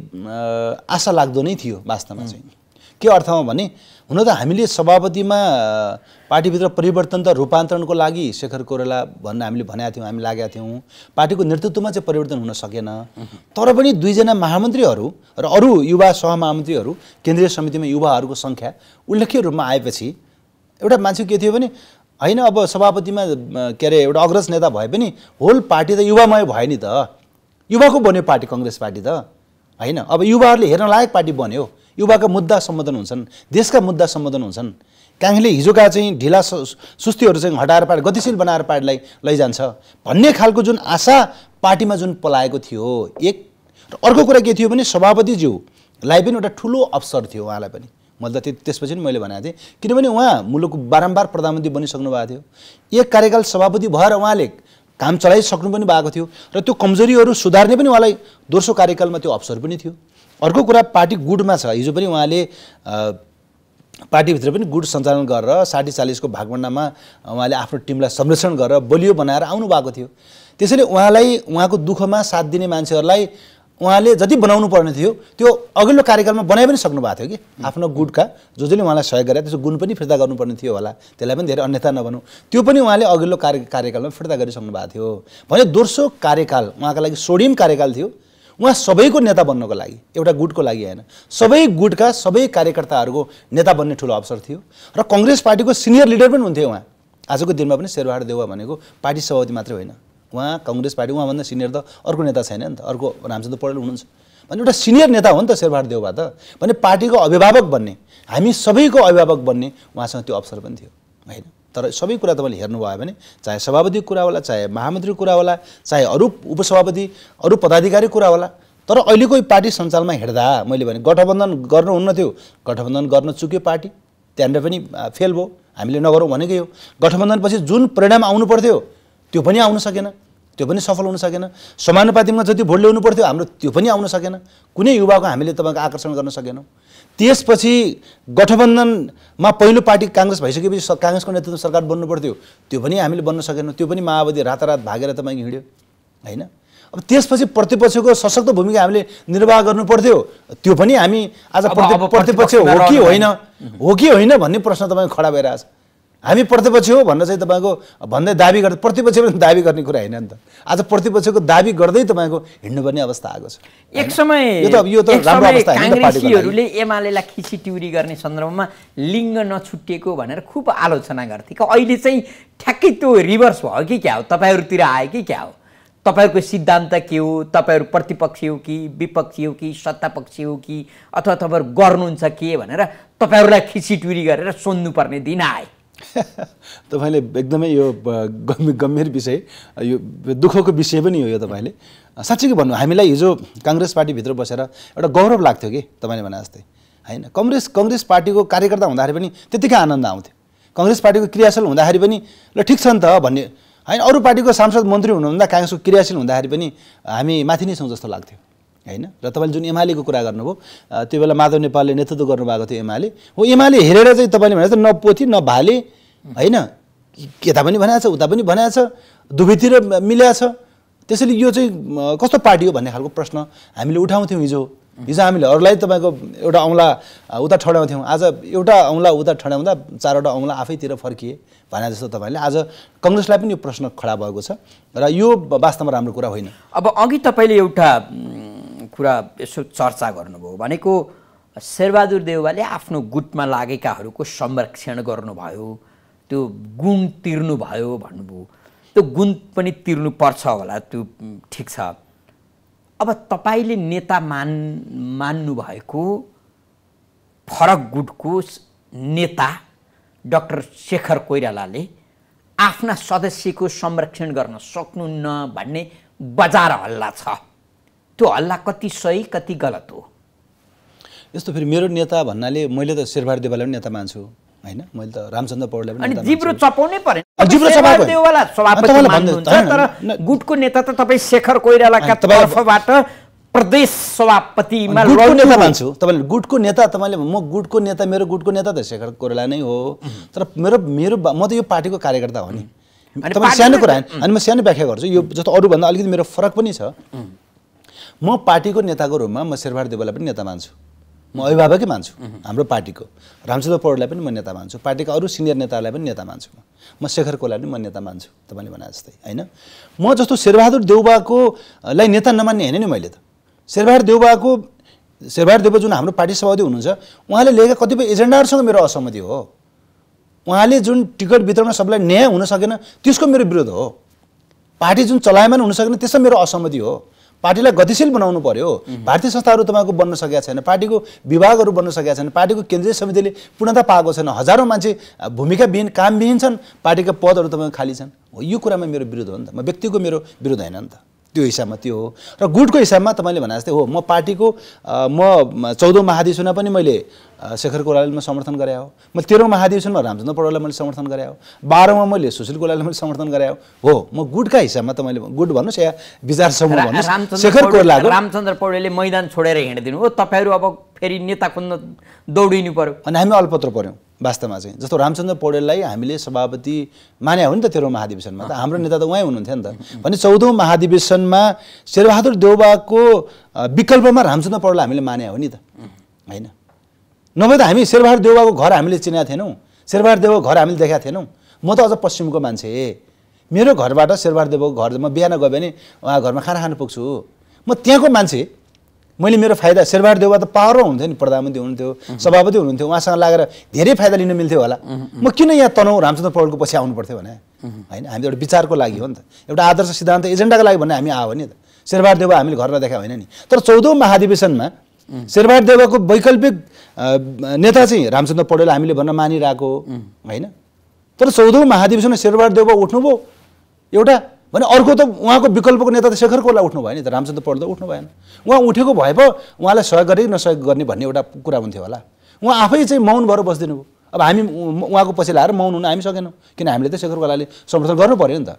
आशा लाग्दो नै थियो वास्तवमा चाहिँ के अर्थमा भने हुन त हामीले सभापतिमा पार्टीभित्र परिवर्तन त रूपान्तरणको लागि शेखर कोरेला भन्न हामीले भनेका थियौँ हामी लागेका थियौँ पार्टीको नेतृत्वमा चाहिँ परिवर्तन हुन सकेन तर पनि दुईजना महामन्त्रीहरू र अरू युवा सहमहामन्त्रीहरू केन्द्रीय समितिमा युवाहरूको सङ्ख्या उल्लेख्य रूपमा आएपछि एउटा मान्छे के थियो भने होइन अब सभापतिमा के अरे एउटा अग्रज नेता भए पनि होल पार्टी त युवामय भयो नि त युवाको बन्यो पार्टी कङ्ग्रेस पार्टी त होइन अब युवाहरूले हेर्न लायक पार्टी बन्यो युवाका मुद्दा सम्बोधन हुन्छन् देशका मुद्दा सम्बोधन हुन्छन् काङ्ग्रेसले हिजोका चाहिँ ढिला सुस्तीहरू चाहिँ हटाएर पार्ट गतिशील बनाएर पार्टीलाई लैजान्छ भन्ने खालको जुन आशा पार्टीमा जुन पलाएको थियो एक र अर्को कुरा के थियो भने सभापतिज्यूलाई पनि एउटा ठुलो अवसर थियो उहाँलाई पनि मैले त त्यसपछि पनि मैले भनेको थिएँ किनभने उहाँ मुलुकको बारम्बार प्रधानमन्त्री बनिसक्नु भएको थियो एक कार्यकाल सभापति भएर उहाँले काम चलाइसक्नु पनि भएको थियो र त्यो कमजोरीहरू सुधार्ने पनि उहाँलाई दोस्रो कार्यकालमा त्यो अवसर पनि थियो अर्को कुरा पार्टी गुडमा छ हिजो पनि उहाँले पार्टीभित्र पनि गुड सञ्चालन गरेर साठी चालिसको भागभन्डामा उहाँले आफ्नो टिमलाई संरक्षण गरेर बलियो बनाएर आउनु भएको थियो त्यसैले उहाँलाई उहाँको दुःखमा साथ दिने मान्छेहरूलाई उहाँले जति बनाउनु पर्ने थियो त्यो अघिल्लो कार्यकालमा बनाइ पनि सक्नु भएको थियो कि आफ्नो गुटका जो जसले उहाँलाई सहयोग गरे त्यसको गुण पनि फिर्ता गर्नुपर्ने थियो होला त्यसलाई पनि धेरै अन्यथा नभनौँ त्यो पनि उहाँले अघिल्लो कार्य कार्यकालमा फिर्ता गरिसक्नु भएको थियो भने दोस्रो कार्यकाल उहाँका लागि सोडियम कार्यकाल थियो उहाँ सबैको नेता बन्नको लागि एउटा गुटको लागि होइन सबै गुटका सबै कार्यकर्ताहरूको नेता बन्ने ठुलो अवसर थियो र कङ्ग्रेस पार्टीको सिनियर लिडर पनि हुन्थ्यो उहाँ आजको दिनमा पनि शेरबहादुर देवा भनेको पार्टी सभापति मात्रै होइन उहाँ कङ्ग्रेस पार्टी उहाँभन्दा सिनियर त अर्को नेता छैन नि त अर्को रामचन्द्र पौडेल हुनुहुन्छ भने एउटा सिनियर नेता हो नि त शेरबहादुर देउवा त भने पार्टीको अभिभावक बन्ने हामी सबैको अभिभावक बन्ने उहाँसँग त्यो अवसर पनि थियो होइन तर सबै कुरा तपाईँले हेर्नुभयो भने चाहे सभापति कुरा होला चाहे महामन्त्रीको कुरा होला चाहे अरू उपसभापति अरू पदाधिकारी कुरा होला तर अहिलेको पार्टी सञ्चालमा हेर्दा मैले भने गठबन्धन गर्नु हुन्न थियो गठबन्धन गर्न चुक्यो पार्टी त्यहाँनिर पनि फेल भयो हामीले नगरौँ भनेकै हो गठबन्धनपछि जुन परिणाम आउनु पर्थ्यो त्यो पनि आउन सकेन त्यो पनि सफल हुन सकेन समानुपातिमा जति भोट ल्याउनु पर्थ्यो हाम्रो त्यो पनि आउन सकेन कुनै युवाको हामीले तपाईँको आकर्षण गर्न सकेनौँ त्यसपछि गठबन्धनमा पहिलो पार्टी काङ्ग्रेस भइसकेपछि काङ्ग्रेसको नेतृत्व सरकार बन्नु पर्थ्यो त्यो पनि हामीले बन्न सकेनौँ त्यो पनि माओवादी रातारात भागेर तपाईँको हिँड्यो होइन अब त्यसपछि प्रतिपक्षको सशक्त भूमिका हामीले निर्वाह गर्नु पर्थ्यो त्यो पनि हामी आज प्रतिपक्ष हो कि होइन हो कि होइन भन्ने प्रश्न तपाईँ खडा भइरहेछ हामी प्रतिपक्ष हो भन्न चाहिँ तपाईँको भन्दै दाबी गर्दा प्रतिपक्ष पनि दाबी गर्ने कुरा होइन नि त आज प्रतिपक्षको दाबी गर्दै तपाईँको हिँड्नुपर्ने अवस्था आएको छ एक समय यो त यो त राम्रो अवस्था काङ्ग्रेसीहरूले एमालेलाई खिसी टिउरी गर्ने सन्दर्भमा लिङ्ग नछुटिएको भनेर खुब आलोचना गर्थे कि अहिले चाहिँ ठ्याक्कै त्यो रिभर्स भयो कि क्या हो तपाईँहरूतिर आयो कि क्या हो तपाईँहरूको सिद्धान्त के हो तपाईँहरू प्रतिपक्षी हो कि विपक्षी हो कि सत्तापक्षी हो कि अथवा तपाईँहरू गर्नुहुन्छ के भनेर तपाईँहरूलाई टुरी गरेर सोध्नुपर्ने दिन आए तपाईँले एकदमै यो गम्भीर गम्भीर विषय यो दुःखको विषय पनि हो यो तपाईँले साँच्चीकै भन्नु हामीलाई हिजो काङ्ग्रेस पार्टीभित्र बसेर एउटा गौरव लाग्थ्यो कि तपाईँले भने जस्तै होइन कङ्ग्रेस कङ्ग्रेस पार्टीको कार्यकर्ता हुँदाखेरि पनि त्यतिकै आनन्द आउँथ्यो कङ्ग्रेस पार्टीको क्रियाशील हुँदाखेरि पनि ल ठिक छ नि त भन्ने होइन अरू पार्टीको सांसद मन्त्री हुनुहुँदा काङ्ग्रेसको क्रियाशील हुँदाखेरि पनि हामी माथि नै छौँ जस्तो लाग्थ्यो होइन र तपाईँले जुन एमालेको कुरा गर्नुभयो त्यो बेला माधव नेपालले नेतृत्व गर्नुभएको थियो एमाले हो एमाले हेरेर चाहिँ तपाईँले भनेको छ न पोथी न भाले होइन यता पनि भनेको छ उता पनि भनेको छ दुवैतिर मिल्या छ त्यसैले यो चाहिँ कस्तो पार्टी हो भन्ने खालको प्रश्न हामीले उठाउँथ्यौँ हिजो हिजो हामीले अरूलाई तपाईँको एउटा औँला उता ठड्याउँथ्यौँ आज एउटा औँला उता ठड्याउँदा चारवटा औँला आफैतिर फर्किए भने जस्तो तपाईँले आज कङ्ग्रेसलाई पनि यो प्रश्न खडा भएको छ र यो वास्तवमा राम्रो कुरा होइन अब अघि तपाईँले एउटा कुरा यसो चर्चा गर्नुभयो भनेको शेरबहादुर देउवाले आफ्नो गुटमा लागेकाहरूको संरक्षण गर्नुभयो त्यो गुण तिर्नुभयो भन्नुभयो त्यो गुण पनि तिर्नुपर्छ होला त्यो ठिक छ अब तपाईँले नेता मान मान्नुभएको फरक गुटको नेता डक्टर शेखर कोइरालाले आफ्ना सदस्यको संरक्षण गर्न सक्नुहुन्न भन्ने बजार हल्ला छ त्यो हल्ला कति सही कति गलत हो यस्तो फेरि मेरो नेता भन्नाले मैले त शेरबहादुर देवाललाई पनि नेता मान्छु होइन मैले त रामचन्द्र पौडेललाई पनि जिब्रो चपाउनै परेन तर गुटको नेता त तपाईँ शेखर कोइरालाका तर्फबाट प्रदेश सभापतिमा नेता मान्छु तपाईँले गुटको नेता तपाईँले म गुटको नेता मेरो गुटको नेता त शेखर कोइराला नै हो तर मेरो मेरो म त यो पार्टीको कार्यकर्ता हो नि तपाईँ सानो कुरा अनि म सानो व्याख्या गर्छु यो जस्तो अरूभन्दा अलिकति मेरो फरक पनि छ म पार्टीको नेताको रूपमा म शेरबहादुर देवलाई पनि नेता मान्छु म अभिभावकै मान्छु हाम्रो पार्टीको रामचन्द्र पौडेललाई पनि म नेता मान्छु पार्टीका अरू सिनियर नेताहरूलाई पनि नेता मान्छु म शेखर कोला पनि म नेता मान्छु तपाईँले भने जस्तै होइन म जस्तो शेरबहादुर देउबाको लाई नेता नमान्ने होइन नि मैले त शेरबहादुर देउबाको शेरबहादुर देउबा जुन हाम्रो पार्टी सभापति हुनुहुन्छ उहाँले लिएका कतिपय एजेन्डाहरूसँग मेरो असहमति हो उहाँले जुन टिकट वितरण सबलाई न्याय हुन सकेन त्यसको मेरो विरोध हो पार्टी जुन चलायमान हुन सकेन त्यसमा मेरो असहमति हो पार्टीलाई गतिशील बनाउनु पर्यो भारतीय संस्थाहरू तपाईँको बन्न सकेका छैन पार्टीको विभागहरू बन्न सकेका छैन पार्टीको केन्द्रीय समितिले पूर्णता पाएको छैन हजारौँ मान्छे भूमिकाविहीन कामविहीन छन् पार्टीका पदहरू तपाईँको खाली छन् यो कुरामा मेरो विरुद्ध हो नि त म व्यक्तिको मेरो विरुद्ध होइन नि त त्यो हिसाबमा त्यो हो र गुटको हिसाबमा तपाईँले भने जस्तै हो म पार्टीको म चौधौँ महाधिवेशनमा पनि मैले शेखर कोरालीमा समर्थन गरे हो म तेह्रौँ महाधिवेशनमा रामचन्द्र पौडेललाई मैले समर्थन गरे हो बाह्रौँमा मैले सुशील कोरालेलाई मैले समर्थन गरे हो म गुटका हिसाबमा तपाईँले गुट भन्नुहोस् या विचार समूह भन्नुहोस् शेखर कोरालाको रामचन्द्र पौडेलले मैदान छोडेर हिँडिदिनु हो तपाईँहरू अब फेरि नेता खोज्न दौडिनु पऱ्यो अनि हामी अल्पत्र पऱ्यौँ वास्तवमा चाहिँ जस्तो रामचन्द्र पौडेललाई हामीले सभापति माने हो नि त तेह्रौँ महाधिवेशनमा त हाम्रो नेता त उहाँ हुनुहुन्थ्यो नि त भने चौधौँ महाधिवेशनमा शेरबहादुर देउबाको विकल्पमा रामचन्द्र पौडेल हामीले माने हो नि त होइन नभए त हामी शेरबहादुर देउबाको घर हामीले चिनाएको थिएनौँ शेरबहादुर देउबाको घर हामीले देखाएको थिएनौँ म त अझ पश्चिमको मान्छे मेरो घरबाट शेरबहादुर देउबाको घर म बिहान गयो भने उहाँ घरमा खाना खानु पुग्छु म त्यहाँको मान्छे मैले मेरो फाइदा शेरबहादुर देउवा त पावर हुन्थ्यो नि प्रधानमन्त्री हुनुहुन्थ्यो सभापति हुनुहुन्थ्यो उहाँसँग लागेर धेरै फाइदा लिन मिल्थ्यो होला म किन यहाँ तनहुँ रामचन्द्र पौडेलको पछि आउनु पर्थ्यो भने होइन हामी एउटा विचारको लागि हो नि त एउटा आदर्श सिद्धान्त एजेन्डाको लागि भने हामी आयो नि त शेरबहादुर देउवा हामीले घरमा देखा होइन नि तर चौधौँ महाधिवेशनमा शेरबहादुर देउवाको वैकल्पिक नेता चाहिँ रामचन्द्र पौडेल हामीले भन्न मानिरहेको होइन तर चौधौँ महाधिवेशनमा शेरबहादुर देउवा उठ्नुभयो एउटा भने अर्को त उहाँको विकल्पको नेता त शेखर कोला उठ्नु भयो नि त रामचन्द्र पौडेल त उठ्नु भएन उहाँ उठेको भए पो उहाँलाई सहयोग गरे नसहयोग गर्ने भन्ने एउटा कुरा हुन्थ्यो होला उहाँ आफै चाहिँ मौन भएर बसिदिनु भयो अब हामी उहाँको पछि लाएर मौन हुन हामी सकेनौँ किन हामीले त शेखर कोलाले समर्थन गर्नु पऱ्यो नि त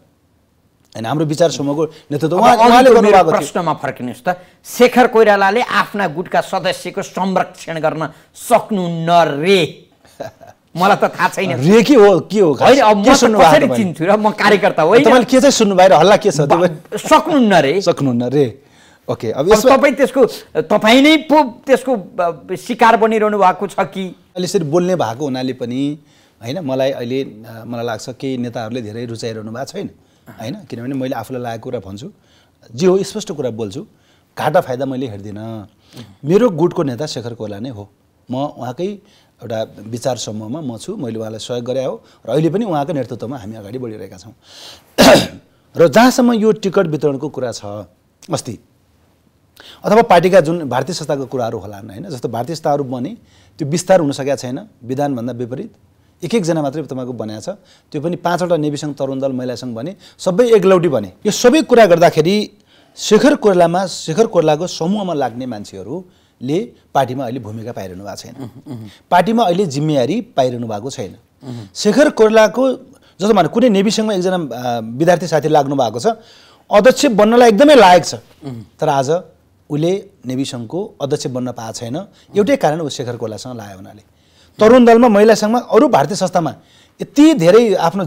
होइन हाम्रो विचार समूहको नेतृत्व उहाँले गर्नुभएको प्रश्नमा फर्किनुहोस् त शेखर कोइरालाले आफ्ना गुटका सदस्यको संरक्षण गर्न सक्नु रे मलाई त थाहा छैन रेकी हो के हो अब म कसरी चिन्छु र म कार्यकर्ता हो तपाईँले के चाहिँ सुन्नु भएर हल्ला के छ सक्नुहुन्न रे सक्नुहुन्न रे ओके अब तपाईँ त्यसको तपाईँ नै पो त्यसको शिकार बनिरहनु भएको छ कि अहिले यसरी बोल्ने भएको हुनाले पनि होइन मलाई अहिले मलाई लाग्छ केही नेताहरूले धेरै रुचाइरहनु भएको छैन होइन किनभने मैले आफूलाई लागेको कुरा भन्छु जे हो स्पष्ट कुरा बोल्छु घाटा फाइदा मैले हेर्दिनँ मेरो गुटको नेता शेखर कोइला नै हो म उहाँकै एउटा विचार समूहमा म छु मैले उहाँलाई सहयोग गरे हो र अहिले पनि उहाँको नेतृत्वमा हामी अगाडि बढिरहेका छौँ र जहाँसम्म यो टिकट वितरणको कुरा छ अस्ति अथवा पार्टीका जुन भारतीय संस्थाको कुराहरू होला होइन जस्तो भारतीय संस्थाहरू बने त्यो विस्तार हुन सकेका छैन विधानभन्दा विपरीत एक एकजना मात्रै तपाईँको बनाएको छ त्यो पनि पाँचवटा नेविसङ्घ तरुण दल महिलासँग भने सबै एकलौटी भने यो सबै कुरा गर्दाखेरि शेखर कोर्लामा शेखर कोर्लाको समूहमा लाग्ने मान्छेहरू ले पार्टीमा अहिले भूमिका पाइरहनु भएको छैन पार्टीमा अहिले जिम्मेवारी पाइरहनु भएको छैन शेखर कोर्लाको जस्तो भने कुनै नेभीसँगमा एकजना विद्यार्थी साथी लाग्नु भएको छ अध्यक्ष बन्नलाई एकदमै लायक छ तर आज उसले नेभी सङ्घको अध्यक्ष बन्न पाएको छैन एउटै कारण ऊ शेखर कोर्लासँग लायो हुनाले तरुण दलमा महिला सङ्घमा अरू भारतीय संस्थामा यति धेरै आफ्नो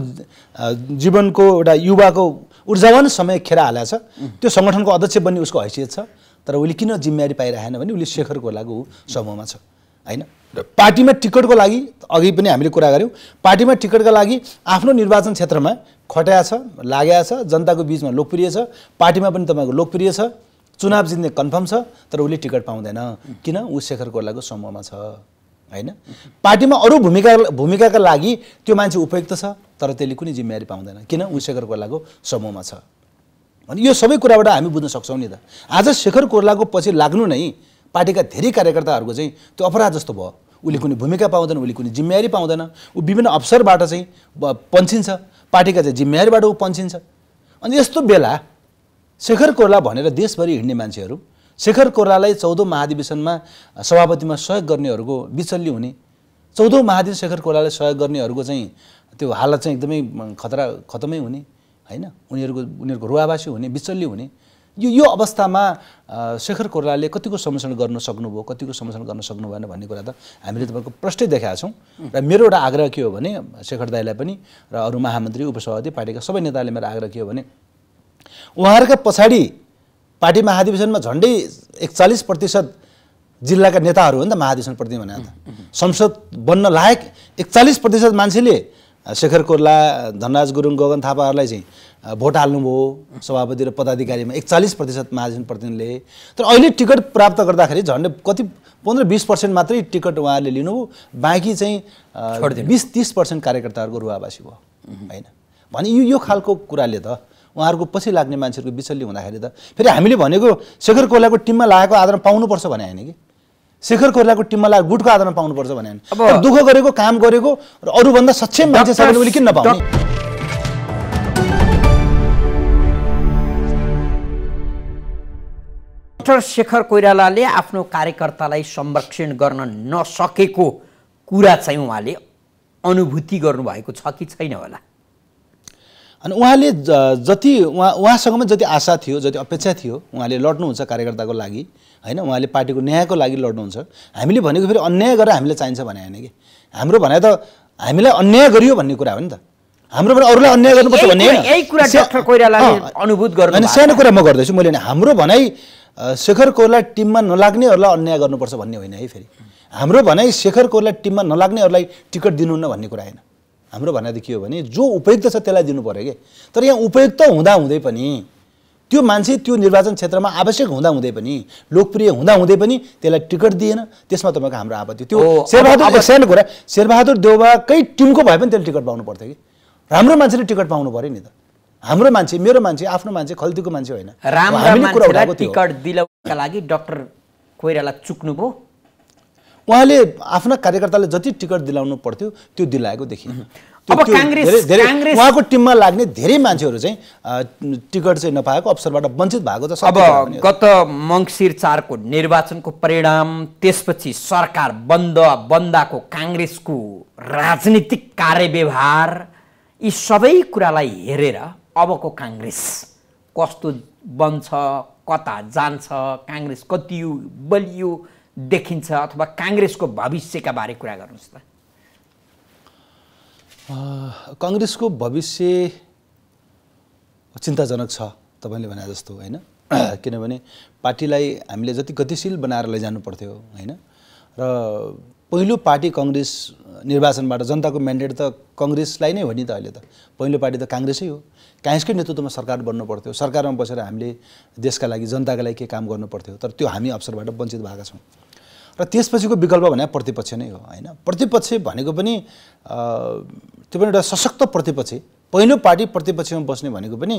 जीवनको एउटा युवाको ऊर्जावान समय खेर हालेको छ त्यो सङ्गठनको अध्यक्ष बन्ने उसको हैसियत छ तर उसले किन जिम्मेवारी पाइरहेन भने उसले शेखर ऊ समूहमा छ होइन र पार्टीमा टिकटको लागि अघि पनि हामीले कुरा गऱ्यौँ पार्टीमा टिकटका लागि आफ्नो निर्वाचन क्षेत्रमा खट्या छ लागेको छ जनताको बिचमा लोकप्रिय छ पार्टीमा पनि तपाईँको लोकप्रिय छ चुनाव जित्ने कन्फर्म छ तर उसले टिकट पाउँदैन किन ऊ शेखर कोर्लाको समूहमा छ होइन पार्टीमा अरू भूमिका भूमिकाका लागि त्यो मान्छे उपयुक्त छ तर त्यसले कुनै जिम्मेवारी पाउँदैन किन ऊ शेखर कोर्लाको समूहमा छ अनि यो सबै कुराबाट हामी बुझ्न सक्छौँ नि त आज शेखर कोर्लाको पछि लाग्नु नै पार्टीका धेरै कार्यकर्ताहरूको चाहिँ त्यो अपराध जस्तो भयो उसले कुनै भूमिका पाउँदैन उसले कुनै जिम्मेवारी पाउँदैन ऊ विभिन्न अवसरबाट चाहिँ पन्छिन्छ पार्टीका चाहिँ जिम्मेवारीबाट ऊ पन्छिन्छ अनि यस्तो बेला शेखर कोर्ला भनेर देशभरि हिँड्ने मान्छेहरू शेखर कोर्लालाई चौधौँ महाधिवेशनमा सभापतिमा सहयोग गर्नेहरूको बिचल्ली हुने चौधौँ महाधिवेशन शेखर कोर्लालाई सहयोग गर्नेहरूको चाहिँ त्यो हालत चाहिँ एकदमै खतरा खतमै हुने होइन उनीहरूको उनीहरूको रुवावासी हुने बिचल्ली हुने यो यो अवस्थामा शेखर कोर्लाले कतिको संरक्षण गर्न सक्नुभयो कतिको संरक्षण गर्न सक्नु भएन भन्ने कुरा त हामीले तपाईँको प्रष्टै देखाएको छौँ र मेरो एउटा आग्रह के हो भने शेखर दाईलाई पनि र अरू महामन्त्री उपसभापति पार्टीका सबै नेताले मेरो आग्रह के हो भने उहाँहरूका पछाडि पार्टी महाधिवेशनमा झन्डै एकचालिस प्रतिशत जिल्लाका नेताहरू हो नि त महाधिवेशन प्रतिनिधि भनेर त संसद बन्न लायक एकचालिस प्रतिशत मान्छेले शेखर कोर्ला धनराज गुरुङ गगन थापाहरूलाई चाहिँ भोट हाल्नुभयो सभापति र पदाधिकारीमा एकचालिस प्रतिशत महाजन प्रतिनिधिले तर अहिले टिकट प्राप्त गर्दाखेरि झन्डै कति पन्ध्र बिस पर्सेन्ट मात्रै टिकट उहाँहरूले लिनुभयो बाँकी चाहिँ बिस तिस पर्सेन्ट कार्यकर्ताहरूको रुवावासी भयो होइन भने यो यो खालको कुराले त उहाँहरूको पछि लाग्ने मान्छेहरूको बिचल्ली हुँदाखेरि त फेरि हामीले भनेको शेखर कोलाको टिममा लागेको आधारमा पाउनुपर्छ भने होइन कि शेखर कोइरालाको टिममा लाग गुटको आधारमा पाउनुपर्छ भने दुःख गरेको काम गरेको र अरूभन्दा सक्षम मान्छे छ भने उसले किन नपाउने डाक्टर शेखर कोइरालाले आफ्नो कार्यकर्तालाई संरक्षण गर्न नसकेको कुरा चाहिँ उहाँले अनुभूति गर्नुभएको छ कि छैन होला अनि उहाँले जति उहाँ उहाँसँगमा जति आशा थियो जति अपेक्षा थियो उहाँले लड्नुहुन्छ कार्यकर्ताको लागि होइन उहाँले पार्टीको न्यायको लागि लड्नुहुन्छ हामीले भनेको फेरि अन्याय गरेर हामीलाई चाहिन्छ भने होइन कि हाम्रो भने त हामीलाई अन्याय गरियो भन्ने कुरा हो नि त हाम्रो भने अरूलाई अन्याय गर्नुपर्छ भन्ने अनुभूत गर्नु सानो कुरा म गर्दैछु मैले हाम्रो भनाइ शेखर कोइरला टिममा नलाग्नेहरूलाई अन्याय गर्नुपर्छ भन्ने होइन है फेरि हाम्रो भनाइ शेखर कोइरला टिममा नलाग्नेहरूलाई टिकट दिनुहुन्न भन्ने कुरा होइन हाम्रो भनाइ त के हो भने जो उपयुक्त छ त्यसलाई दिनु पऱ्यो कि तर यहाँ उपयुक्त हुँदा हुँदै पनि त्यो मान्छे त्यो निर्वाचन क्षेत्रमा आवश्यक हुँदा हुँदै पनि लोकप्रिय हुँदा हुँदै पनि त्यसलाई टिकट दिएन त्यसमा तपाईँको हाम्रो आपत्ति त्यो शेरबहादुर सानो कुरा शेरबहादुर देउबाकै टिमको भए पनि त्यसले टिकट पाउनु पर्थ्यो कि राम्रो मान्छेले टिकट पाउनु पऱ्यो नि त हाम्रो मान्छे मेरो मान्छे आफ्नो मान्छे खल्तीको मान्छे होइन टिकट दिलाउनका लागि डक्टर कोइराला चुक्नु भयो उहाँले आफ्ना कार्यकर्ताले जति टिकट दिलाउनु पर्थ्यो त्यो दिलाएको देखियो अब काङ्ग्रेस काङ्ग्रेस उहाँको टिममा लाग्ने धेरै मान्छेहरू चाहिँ टिकट चाहिँ नपाएको अवसरबाट वञ्चित भएको त अब गत मङ्सिर चारको निर्वाचनको परिणाम त्यसपछि सरकार बन्द बन्दाको काङ्ग्रेसको राजनीतिक कार्य व्यवहार यी सबै कुरालाई हेरेर अबको काङ्ग्रेस कस्तो बन्छ कता जान्छ काङ्ग्रेस कति बलियो देखिन्छ अथवा काङ्ग्रेसको भविष्यका बारे कुरा गर्नुहोस् त कङ्ग्रेसको भविष्य चिन्ताजनक छ तपाईँले भने जस्तो होइन किनभने पार्टीलाई हामीले जति गतिशील बनाएर लैजानु पर्थ्यो होइन र पहिलो पार्टी कङ्ग्रेस निर्वाचनबाट जनताको म्यान्डेट त कङ्ग्रेसलाई नै हो नि त अहिले त पहिलो पार्टी त काङ्ग्रेसै हो काङ्ग्रेसकै नेतृत्वमा सरकार बन्नु पर्थ्यो सरकारमा बसेर हामीले देशका लागि जनताका लागि के काम गर्नु पर्थ्यो तर त्यो हामी अवसरबाट वञ्चित भएका छौँ र त्यसपछिको विकल्प भने प्रतिपक्ष नै हो होइन प्रतिपक्ष भनेको पनि त्यो पनि एउटा सशक्त प्रतिपक्ष पहिलो पार्टी प्रतिपक्षमा बस्ने भनेको पनि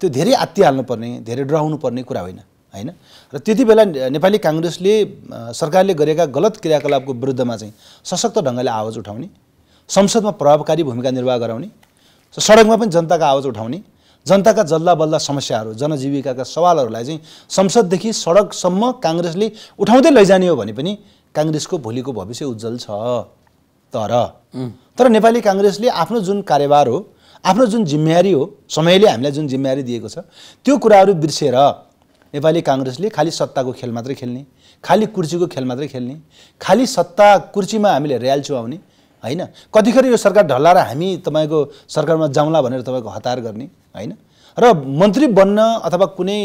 त्यो धेरै आत्ति आत्तिहाल्नुपर्ने धेरै डराउनु पर्ने कुरा होइन होइन र त्यति बेला नेपाली काङ्ग्रेसले सरकारले गरेका गलत क्रियाकलापको विरुद्धमा चाहिँ सशक्त ढङ्गले आवाज उठाउने संसदमा प्रभावकारी भूमिका निर्वाह गराउने सडकमा पनि जनताको आवाज उठाउने जनताका जल्दा बल्दा समस्याहरू जनजीविकाका सवालहरूलाई चाहिँ संसददेखि सडकसम्म काङ्ग्रेसले उठाउँदै लैजाने हो भने पनि काङ्ग्रेसको भोलिको भविष्य उज्जवल छ तर तर नेपाली काङ्ग्रेसले आफ्नो जुन कार्यभार हो आफ्नो जुन जिम्मेवारी हो समयले हामीलाई जुन जिम्मेवारी दिएको छ त्यो कुराहरू बिर्सेर नेपाली काङ्ग्रेसले खालि सत्ताको खेल मात्रै खेल्ने खालि कुर्सीको खेल मात्रै खेल्ने खालि सत्ता कुर्सीमा हामीले ऱ्याल चुहाउने होइन कतिखेर यो सरकार ढल्लाएर हामी तपाईँको सरकारमा जाउँला भनेर तपाईँको हतार गर्ने होइन र मन्त्री बन्न अथवा कुनै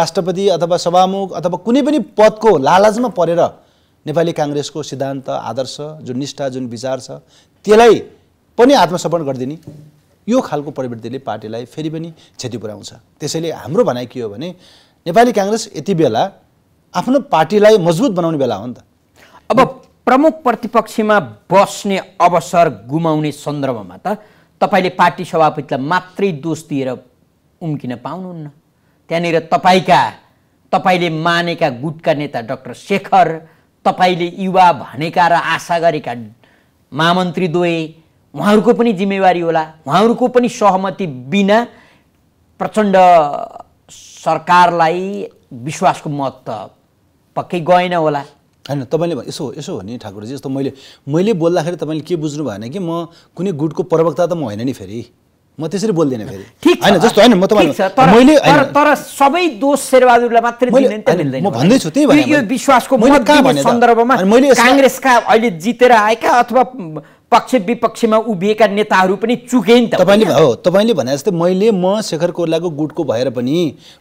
राष्ट्रपति अथवा सभामुख अथवा कुनै पनि पदको लालचमा परेर नेपाली काङ्ग्रेसको सिद्धान्त आदर्श जुन निष्ठा जुन विचार छ त्यसलाई पनि आत्मसमर्पण गरिदिने यो खालको प्रवृत्तिले पार्टीलाई फेरि पनि क्षति पुर्याउँछ त्यसैले हाम्रो भनाइ के हो भने नेपाली काङ्ग्रेस यति बेला आफ्नो पार्टीलाई मजबुत बनाउने बेला हो नि त अब प्रमुख प्रतिपक्षमा बस्ने अवसर गुमाउने सन्दर्भमा त तपाईँले पार्टी सभापतिलाई मात्रै दोष दिएर उम्किन पाउनुहुन्न त्यहाँनिर तपाईँका तपाईँले मानेका गुटका नेता डक्टर शेखर तपाईँले युवा भनेका र आशा गरेका महामन्त्री दोए उहाँहरूको पनि जिम्मेवारी होला उहाँहरूको पनि सहमति बिना प्रचण्ड सरकारलाई विश्वासको महत्त्व पक्कै गएन होला होइन तपाईँले यसो यसो हो नि ठाकुरजी जस्तो मैले मैले बोल्दाखेरि तपाईँले के बुझ्नु भएन कि म कुनै गुटको प्रवक्ता त म होइन नि फेरि म त्यसरी बोल्दिनँ फेरि होइन जस्तो होइन म मैले तर सबै दोष शेरबहादुरलाई मात्रै दिने त मिल्दैन म भन्दैछु त्यही भएर यो विश्वासको मैले कहाँ भने सन्दर्भमा मैले काङ्ग्रेसका अहिले जितेर आएका अथवा पक्ष विपक्षमा उभिएका नेताहरू पनि चुके नि त तपाईँले हो तपाईँले भने जस्तै मैले म शेखर कोर्लाको गुटको भएर पनि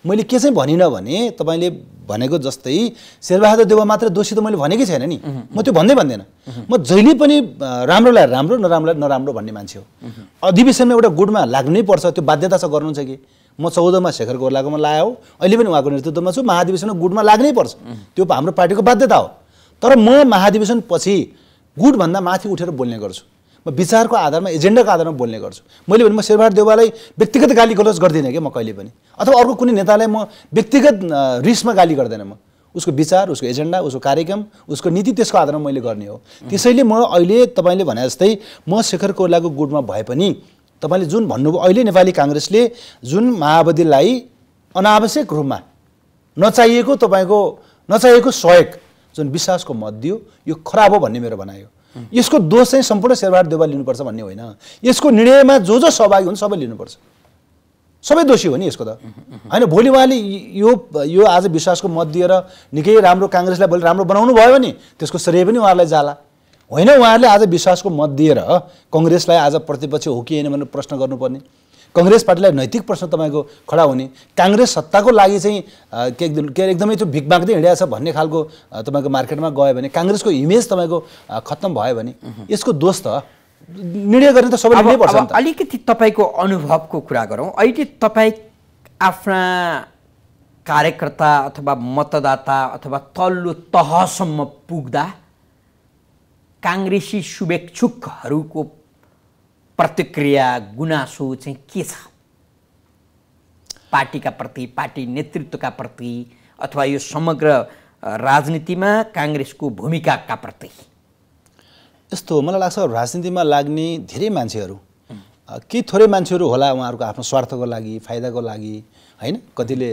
मैले के चाहिँ भनिनँ भने तपाईँले भनेको जस्तै शेरबहादुर देव मात्र दोषी त मैले भनेकै छैन नि म त्यो भन्दै भन्दैन म जहिले पनि राम्रोलाई राम्रो नराम्रोलाई नराम्रो भन्ने मान्छे हो अधिवेशनमा एउटा गुटमा लाग्नै पर्छ त्यो बाध्यता छ गर्नु कि म चौधमा शेखर कोर्लाकोमा लाए हो अहिले पनि उहाँको नेतृत्वमा छु महाधिवेशनमा गुटमा लाग्नै पर्छ त्यो हाम्रो पार्टीको बाध्यता हो तर म महाधिवेशन पछि गुटभन्दा माथि उठेर बोल्ने गर्छु म विचारको आधारमा एजेन्डाको आधारमा बोल्ने गर्छु मैले भने म शेरबहादुर देउवालाई व्यक्तिगत गाली गलोज गर्दिनँ कि म कहिले पनि अथवा अर्को कुनै नेतालाई म व्यक्तिगत रिसमा गाली गर्दैन म उसको विचार उसको एजेन्डा उसको कार्यक्रम उसको नीति त्यसको आधारमा मैले गर्ने हो त्यसैले म अहिले तपाईँले भने जस्तै म शेखर कोइलाको गुटमा भए पनि तपाईँले जुन भन्नुभयो अहिले नेपाली काङ्ग्रेसले जुन माओवादीलाई अनावश्यक रूपमा नचाहिएको तपाईँको नचाहिएको सहयोग जुन विश्वासको मत दियो यो खराब हो भन्ने मेरो भनायो यसको दोष चाहिँ सम्पूर्ण शेरबहादुर देवाल लिनुपर्छ भन्ने होइन यसको निर्णयमा जो जो सहभागी हुन् सबै लिनुपर्छ सबै दोषी हो नि यसको त होइन भोलि उहाँले यो यो आज विश्वासको मत दिएर निकै राम्रो काङ्ग्रेसलाई भोलि राम्रो बनाउनु भयो भने त्यसको श्रेय पनि उहाँहरूलाई जाला होइन उहाँहरूले आज विश्वासको मत दिएर कङ्ग्रेसलाई आज प्रतिपक्ष हो कि होइन भनेर प्रश्न गर्नुपर्ने कङ्ग्रेस पार्टीलाई नैतिक प्रश्न तपाईँको खडा हुने काङ्ग्रेस सत्ताको लागि चाहिँ के के एकदमै त्यो भिक बाँक्दै हिँडिया छ भन्ने खालको तपाईँको मार्केटमा गयो भने काङ्ग्रेसको इमेज तपाईँको खत्तम भयो भने यसको दोष त निर्णय गर्ने त सबै पर्छ अलिकति तपाईँको अनुभवको कुरा गरौँ अहिले तपाईँ आफ्ना कार्यकर्ता अथवा मतदाता अथवा तल्लो तहसम्म पुग्दा काङ्ग्रेसी शुभेच्छुकहरूको प्रतिक्रिया गुनासो चाहिँ के छ पार्टीका प्रति पार्टी नेतृत्वका प्रति अथवा यो समग्र राजनीतिमा काङ्ग्रेसको भूमिकाका प्रति यस्तो मलाई लाग्छ राजनीतिमा लाग्ने धेरै मान्छेहरू केही थोरै मान्छेहरू होला उहाँहरूको आफ्नो स्वार्थको लागि फाइदाको लागि होइन कतिले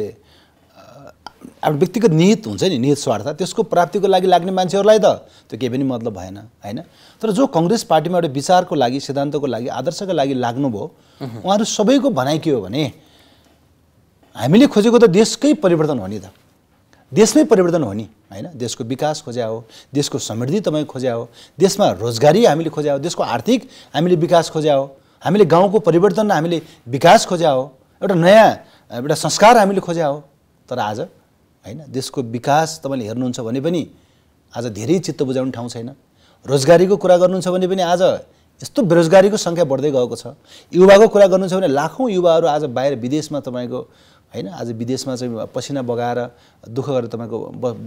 आफ्नो व्यक्तिगत निहित हुन्छ नि निहित स्वार्थ त्यसको प्राप्तिको लागि लाग्ने मान्छेहरूलाई त त्यो केही पनि मतलब भएन होइन तर जो कङ्ग्रेस पार्टीमा एउटा विचारको लागि सिद्धान्तको लागि आदर्शको लागि लाग्नुभयो उहाँहरू सबैको भनाइ के हो भने हामीले खोजेको त देशकै परिवर्तन हो नि त देशमै परिवर्तन हो नि होइन देशको विकास खोज्या हो देशको समृद्धि तपाईँ खोज्या हो देशमा रोजगारी हामीले खोज्या हो देशको आर्थिक हामीले विकास खोज्या हो हामीले गाउँको परिवर्तन हामीले विकास खोज्या हो एउटा नयाँ एउटा संस्कार हामीले खोज्या हो तर आज होइन देशको विकास तपाईँले हेर्नुहुन्छ भने पनि आज धेरै चित्त बुझाउने ठाउँ छैन रोजगारीको कुरा गर्नुहुन्छ भने पनि आज यस्तो बेरोजगारीको सङ्ख्या बढ्दै गएको छ युवाको कुरा गर्नुहुन्छ भने लाखौँ युवाहरू आज बाहिर विदेशमा तपाईँको होइन आज विदेशमा चाहिँ पसिना बगाएर दुःख गरेर तपाईँको ब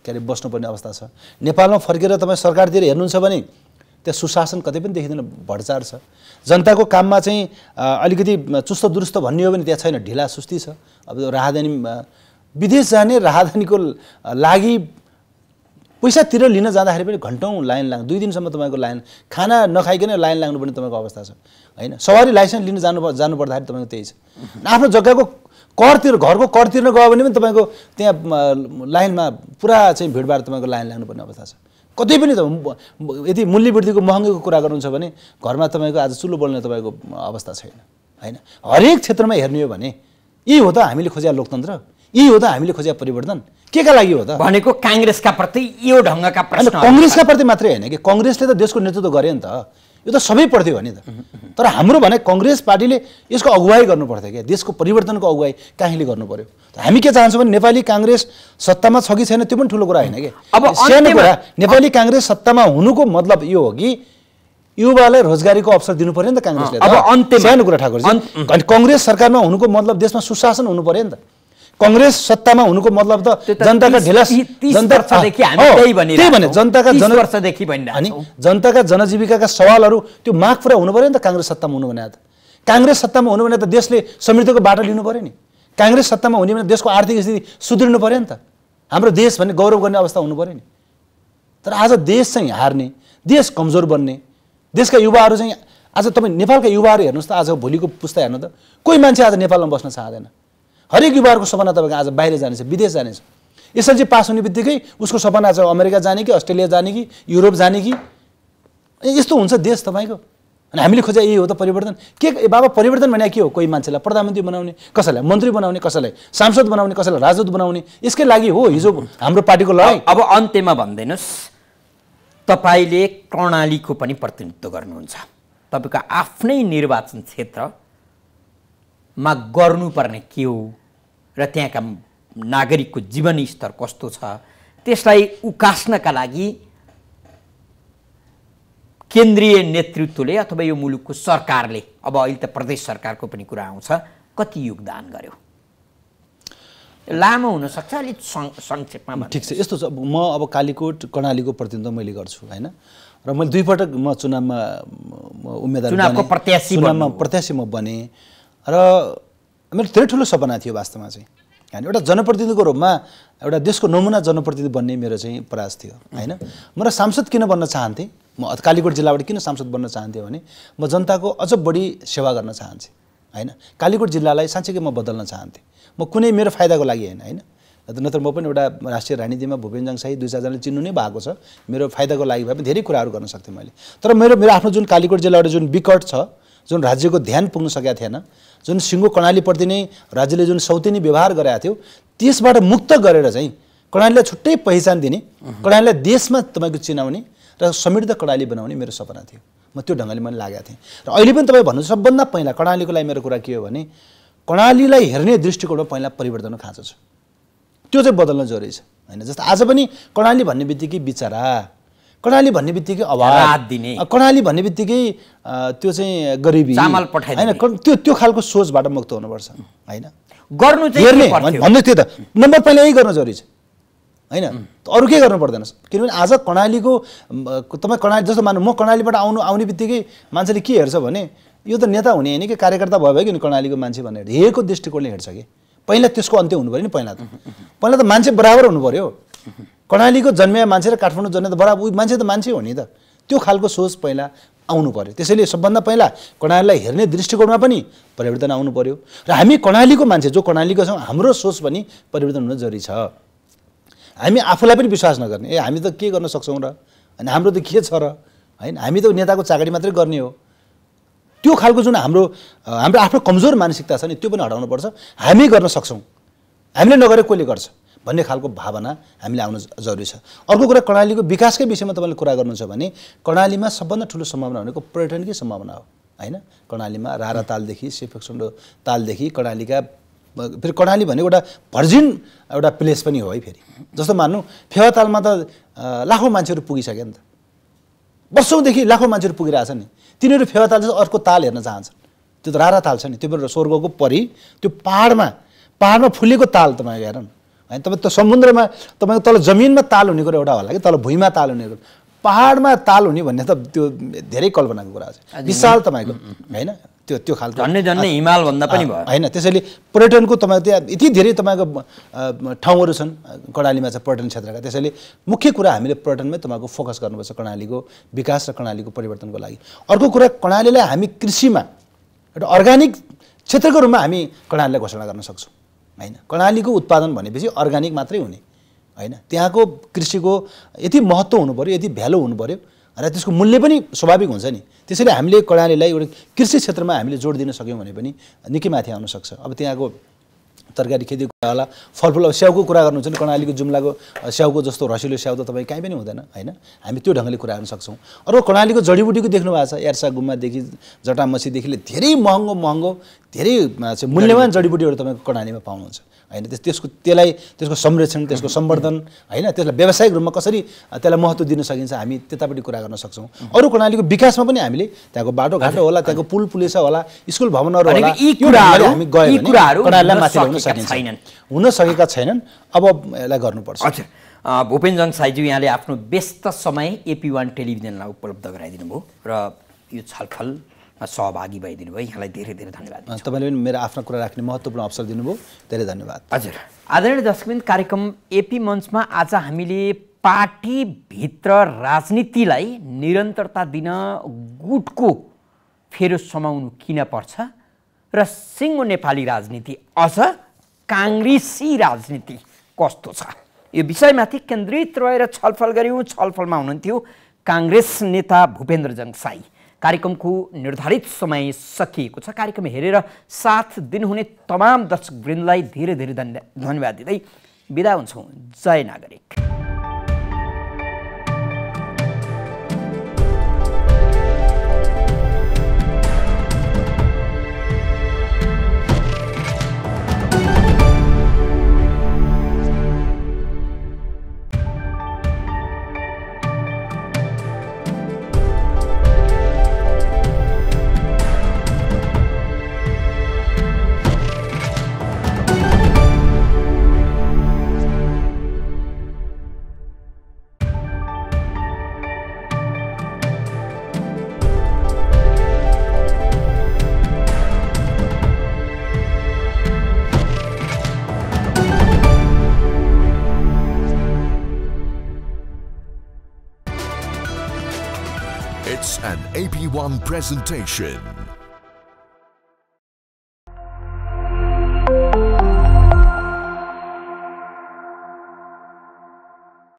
के अरे बस्नुपर्ने अवस्था छ नेपालमा फर्केर तपाईँ सरकारतिर हेर्नुहुन्छ भने त्यहाँ सुशासन कतै पनि देखिँदैन भड्चार छ जनताको काममा चाहिँ अलिकति चुस्त दुरुस्त भन्ने हो भने त्यहाँ छैन ढिला सुस्ती छ अब राहदानी विदेश जाने राहदानीको लागि पैसातिर लिन जाँदाखेरि पनि घन्टौँ लाइन लाग्नु दुई दिनसम्म तपाईँको लाइन खाना नखाइकन लाइन लाग्नुपर्ने तपाईँको अवस्था छ होइन सवारी लाइसेन्स लिन जानु जानु पर्दाखेरि तपाईँको त्यही छ आफ्नो जग्गाको करतिर घरको कर तिर्न गयो भने पनि तपाईँको त्यहाँ लाइनमा पुरा चाहिँ भिडभाड तपाईँको लाइन लाग्नुपर्ने अवस्था छ कतै पनि यदि मूल्य वृद्धिको महँगोको कुरा गर्नुहुन्छ भने घरमा तपाईँको आज चुलो बोल्ने तपाईँको अवस्था छैन होइन हरेक क्षेत्रमा हेर्ने हो भने यही हो त हामीले खोजेका लोकतन्त्र यही हो त हामीले खोजेको परिवर्तन के का लागि हो त भनेको काङ्ग्रेसका प्रति यो ढङ्गका प्रश्न कङ्ग्रेसका प्रति मात्रै होइन कि कङ्ग्रेसले त देशको नेतृत्व गरे नि त यो त सबै पर्थ्यो भने त तर हाम्रो भने कङ्ग्रेस पार्टीले यसको अगुवाई गर्नु पर्थ्यो क्या देशको परिवर्तनको अगुवाई काहीँले गर्नु पर्यो हामी के चाहन्छौँ भने नेपाली काङ्ग्रेस सत्तामा छ कि छैन त्यो पनि ठुलो कुरा होइन कि अब सानो कुरा नेपाली काङ्ग्रेस सत्तामा हुनुको मतलब यो हो कि युवालाई रोजगारीको अवसर दिनु पर्यो नि त काङ्ग्रेसले अब अन्त्य सानो कुरा ठाकुर कङ्ग्रेस सरकारमा हुनुको मतलब देशमा सुशासन हुनु पऱ्यो नि त कङ्ग्रेस सत्तामा हुनुको मतलब त जनताका ढिला जनताका जन अनि जनताका जनजीविकाका सवालहरू त्यो माग पुरा हुनु पऱ्यो नि त काङ्ग्रेस सत्तामा हुनु भने त काङ्ग्रेस सत्तामा हुनु भने त देशले समृद्धिको बाटो लिनु पऱ्यो नि काङ्ग्रेस सत्तामा हुने भने देशको आर्थिक स्थिति सुध्रिनु पऱ्यो नि त हाम्रो देश भन्ने गौरव गर्ने अवस्था हुनु पऱ्यो नि तर आज देश चाहिँ हार्ने देश कमजोर बन्ने देशका युवाहरू चाहिँ आज तपाईँ नेपालका युवाहरू हेर्नुहोस् त आज भोलिको पुस्ता हेर्नु त कोही मान्छे आज नेपालमा बस्न चाहँदैन हरेक युवाहरूको सपना तपाईँको आज बाहिर जानेछ विदेश जानेछ एसएलजी पास हुने बित्तिकै उसको सपना छ अमेरिका जाने कि अस्ट्रेलिया जाने कि युरोप जाने कि यस्तो हुन्छ देश तपाईँको अनि हामीले खोजे यही हो त परिवर्तन के बाबा परिवर्तन भने के हो कोही मान्छेलाई प्रधानमन्त्री बनाउने कसैलाई मन्त्री बनाउने कसैलाई सांसद बनाउने कसैलाई राजदूत बनाउने यसकै लागि हो हिजो हाम्रो पार्टीको लडाइँ अब अन्त्यमा भनिदिनुहोस् तपाईँले प्रणालीको पनि प्रतिनिधित्व गर्नुहुन्छ तपाईँको आफ्नै निर्वाचन क्षेत्र मा गर्नुपर्ने के हो र त्यहाँका नागरिकको जीवन स्तर कस्तो छ त्यसलाई उकास्नका लागि केन्द्रीय नेतृत्वले अथवा यो मुलुकको सरकारले अब अहिले त प्रदेश सरकारको पनि कुरा आउँछ कति योगदान गर्यो लामो हुनसक्छ अलिक संक्षेपमा ठिक छ यस्तो छ म अब कालीकोट कर्णालीको प्रतिनिधित्व मैले गर्छु होइन र मैले दुईपटक म चुनावमा उम्मेदवार चुनावमा प्रत्याशी म बने र मेरो धेरै ठुलो सपना थियो वास्तवमा चाहिँ होइन एउटा जनप्रतिनिधिको रूपमा एउटा देशको नमुना जनप्रतिनिधि बन्ने मेरो चाहिँ प्रयास थियो होइन म र सांसद किन बन्न चाहन्थेँ म कालीकोट जिल्लाबाट किन सांसद बन्न चाहन्थेँ भने म जनताको अझ बढी सेवा गर्न चाहन्छु होइन कालीकोट जिल्लालाई साँच्चैकै म बदल्न चाहन्थेँ म कुनै मेरो फाइदाको लागि होइन होइन नत्र म पनि एउटा राष्ट्रिय राजनीतिमा भूपेन साई दुई चारजनाले चिन्नु नै भएको छ मेरो फाइदाको लागि भए पनि धेरै कुराहरू गर्न सक्थेँ मैले तर मेरो मेरो आफ्नो जुन कालीकोट जिल्लाबाट जुन विकट छ जुन राज्यको ध्यान पुग्न सकेका थिएन जुन सिङ्गो कर्णालीप्रति नै राज्यले जुन सौतिनी व्यवहार गराएको थियो त्यसबाट मुक्त गरेर चाहिँ कर्णालीलाई छुट्टै पहिचान दिने कर्णालीलाई देशमा तपाईँको चिनाउने र समृद्ध कर्णाली बनाउने मेरो सपना थियो म त्यो ढङ्गले मैले लागेको थिएँ र अहिले पनि तपाईँ भन्नु सबभन्दा पहिला कर्णालीको लागि मेरो कुरा के हो भने कर्णालीलाई हेर्ने दृष्टिकोणमा पहिला परिवर्तन खाँचो छ त्यो चाहिँ बदल्न जरुरी छ होइन जस्तो आज पनि कर्णाली भन्ने बित्तिकै बिचरा कर्णाली भन्ने बित्तिकै अभाव दिने कर्णाली भन्ने बित्तिकै त्यो चाहिँ गरिबी चामल पठाइ होइन त्यो त्यो खालको सोचबाट मुक्त हुनुपर्छ होइन गर्नु चाहिँ भन्नु त्यो त नम्बर पहिला यही गर्नु जरुरी छ होइन अरू के गर्नु पर्दैन किनभने आज कर्णालीको तपाईँ कर्णाली जस्तो मान्नु म कर्णालीबाट आउनु आउने बित्तिकै मान्छेले के हेर्छ भने यो त नेता हुने होइन कि कार्यकर्ता भयो कि कर्णालीको मान्छे भनेर हेरेको दृष्टिकोणले हेर्छ कि पहिला त्यसको अन्त्य हुनु पऱ्यो नि पहिला त पहिला त मान्छे बराबर हुनु पऱ्यो कर्णालीको जन्मिया मान्छे र काठमाडौँ जन्मे त बराबर उयो मान्छे त मान्छे हो नि त त्यो खालको सोच पहिला आउनु पऱ्यो त्यसैले सबभन्दा पहिला कर्णालीलाई हेर्ने दृष्टिकोणमा पनि परिवर्तन आउनु पऱ्यो र हामी कर्णालीको मान्छे जो कर्णालीको छौँ हाम्रो सोच पनि परिवर्तन हुन जरुरी छ हामी आफूलाई पनि विश्वास नगर्ने ए हामी त के गर्न सक्छौँ र अनि हाम्रो त के छ र होइन हामी त नेताको चाकडी मात्रै गर्ने हो त्यो खालको जुन हाम्रो हाम्रो आफ्नो कमजोर मानसिकता छ नि त्यो पनि हटाउनुपर्छ हामी गर्न सक्छौँ हामीले नगरेको कसले गर्छ भन्ने खालको भावना हामीले आउनु जरुरी छ अर्को कुरा कर्णालीको विकासकै विषयमा तपाईँले कुरा गर्नुहुन्छ भने कर्णालीमा सबभन्दा ठुलो सम्भावना भनेको पर्यटनकै सम्भावना हो होइन कर्णालीमा रारा तालदेखि सेफेक्सुन्डो तालदेखि कर्णालीका फेरि कर्णाली भनेको एउटा भर्जिन एउटा प्लेस पनि हो है फेरि जस्तो मान्नु फेवा तालमा त लाखौँ मान्छेहरू पुगिसक्यो नि त वर्षौँदेखि लाखौँ मान्छेहरू पुगिरहेछ नि तिनीहरू फेवा ताल जस्तो अर्को ताल हेर्न चाहन्छन् त्यो त रारा ताल छ नि त्यो पनि स्वर्गको परि त्यो पाहाडमा पाहाडमा फुलेको ताल तपाईँ हेर न होइन तपाईँ त्यो समुद्रमा तपाईँको तल जमिनमा ताल हुने कुरो एउटा होला कि तल भुइँमा ताल हुने कुरो पाहाडमा ताल हुने भन्ने त त्यो धेरै कल्पनाको कुरा छ विशाल तपाईँको होइन त्यो त्यो खालको झन्डै झन्डै हिमाल भन्दा पनि भयो होइन त्यसैले पर्यटनको तपाईँको त्यहाँ यति धेरै तपाईँको ठाउँहरू छन् कर्णालीमा छ पर्यटन क्षेत्रका त्यसैले मुख्य कुरा हामीले पर्यटनमै तपाईँको फोकस गर्नुपर्छ कर्णालीको विकास र कर्णालीको परिवर्तनको लागि अर्को कुरा कर्णालीलाई हामी कृषिमा एउटा अर्ग्यानिक क्षेत्रको रूपमा हामी कर्णालीलाई घोषणा गर्न सक्छौँ होइन कर्णालीको उत्पादन भनेपछि अर्ग्यानिक मात्रै हुने होइन त्यहाँको कृषिको यति महत्त्व हुनु पऱ्यो यति भ्यालु हुनु पऱ्यो र त्यसको मूल्य पनि स्वाभाविक हुन्छ नि त्यसैले हामीले कर्णालीलाई एउटा कृषि क्षेत्रमा हामीले जोड दिन सक्यौँ भने पनि निकै माथि आउनसक्छ अब त्यहाँको तरकारी खेती कुरा होला फलफुल अब स्याउको कुरा गर्नुहुन्छ नि कर्णालीको जुम्लाको स्याउको जस्तो रसिलो स्याउ त तपाईँ कहीँ पनि हुँदैन होइन हामी त्यो ढङ्गले कुरा गर्न सक्छौँ अरू कर्णालीको जडीबुटीको देख्नु भएको छ यार्सा गुम्बादेखि जटामसीदेखि धेरै महँगो महँगो धेरै मूल्यवान जडीबुटीहरू तपाईँको कर्णालीमा पाउनुहुन्छ होइन त्यस त्यसको त्यसलाई त्यसको संरक्षण त्यसको सम्वर्धन होइन त्यसलाई व्यावसायिक रूपमा कसरी त्यसलाई महत्त्व दिन सकिन्छ हामी त्यतापट्टि कुरा गर्न सक्छौँ अरू प्रणालीको विकासमा पनि हामीले त्यहाँको बाटोघाटो होला त्यहाँको पुल पुलेसा होला स्कुल भवनहरू होला यी कुराहरू हामी गयो माथि ल्याउन सकिन्छ हुन सकेका छैनन् अब यसलाई गर्नुपर्छ भूपेन्द्रजङ साईज्यू यहाँले आफ्नो व्यस्त समय एपी वान टेलिभिजनलाई उपलब्ध गराइदिनु भयो र यो छलफल सहभागी भइदिनु भयो यहाँलाई धेरै धेरै धन्यवाद तपाईँले पनि मेरो आफ्नो कुरा राख्ने महत्त्वपूर्ण अवसर दिनुभयो धेरै धन्यवाद हजुर आदरणीय दर्शकबिन कार्यक्रम एपी मञ्चमा आज हामीले पार्टीभित्र राजनीतिलाई निरन्तरता दिन गुटको फेरो समाउनु किन पर्छ र सिङ्गो नेपाली राजनीति अझ काङ्ग्रेसी राजनीति कस्तो छ यो विषयमाथि केन्द्रित रहेर छलफल गऱ्यौँ छलफलमा हुनुहुन्थ्यो काङ्ग्रेस नेता भूपेन्द्र साई कार्यक्रमको निर्धारित समय सकिएको छ कार्यक्रम हेरेर साथ दिनुहुने तमाम दर्शकवृन्दलाई धेरै धेरै धन्यवाद दिँदै बिदा हुन्छौँ जय नागरिक presentation.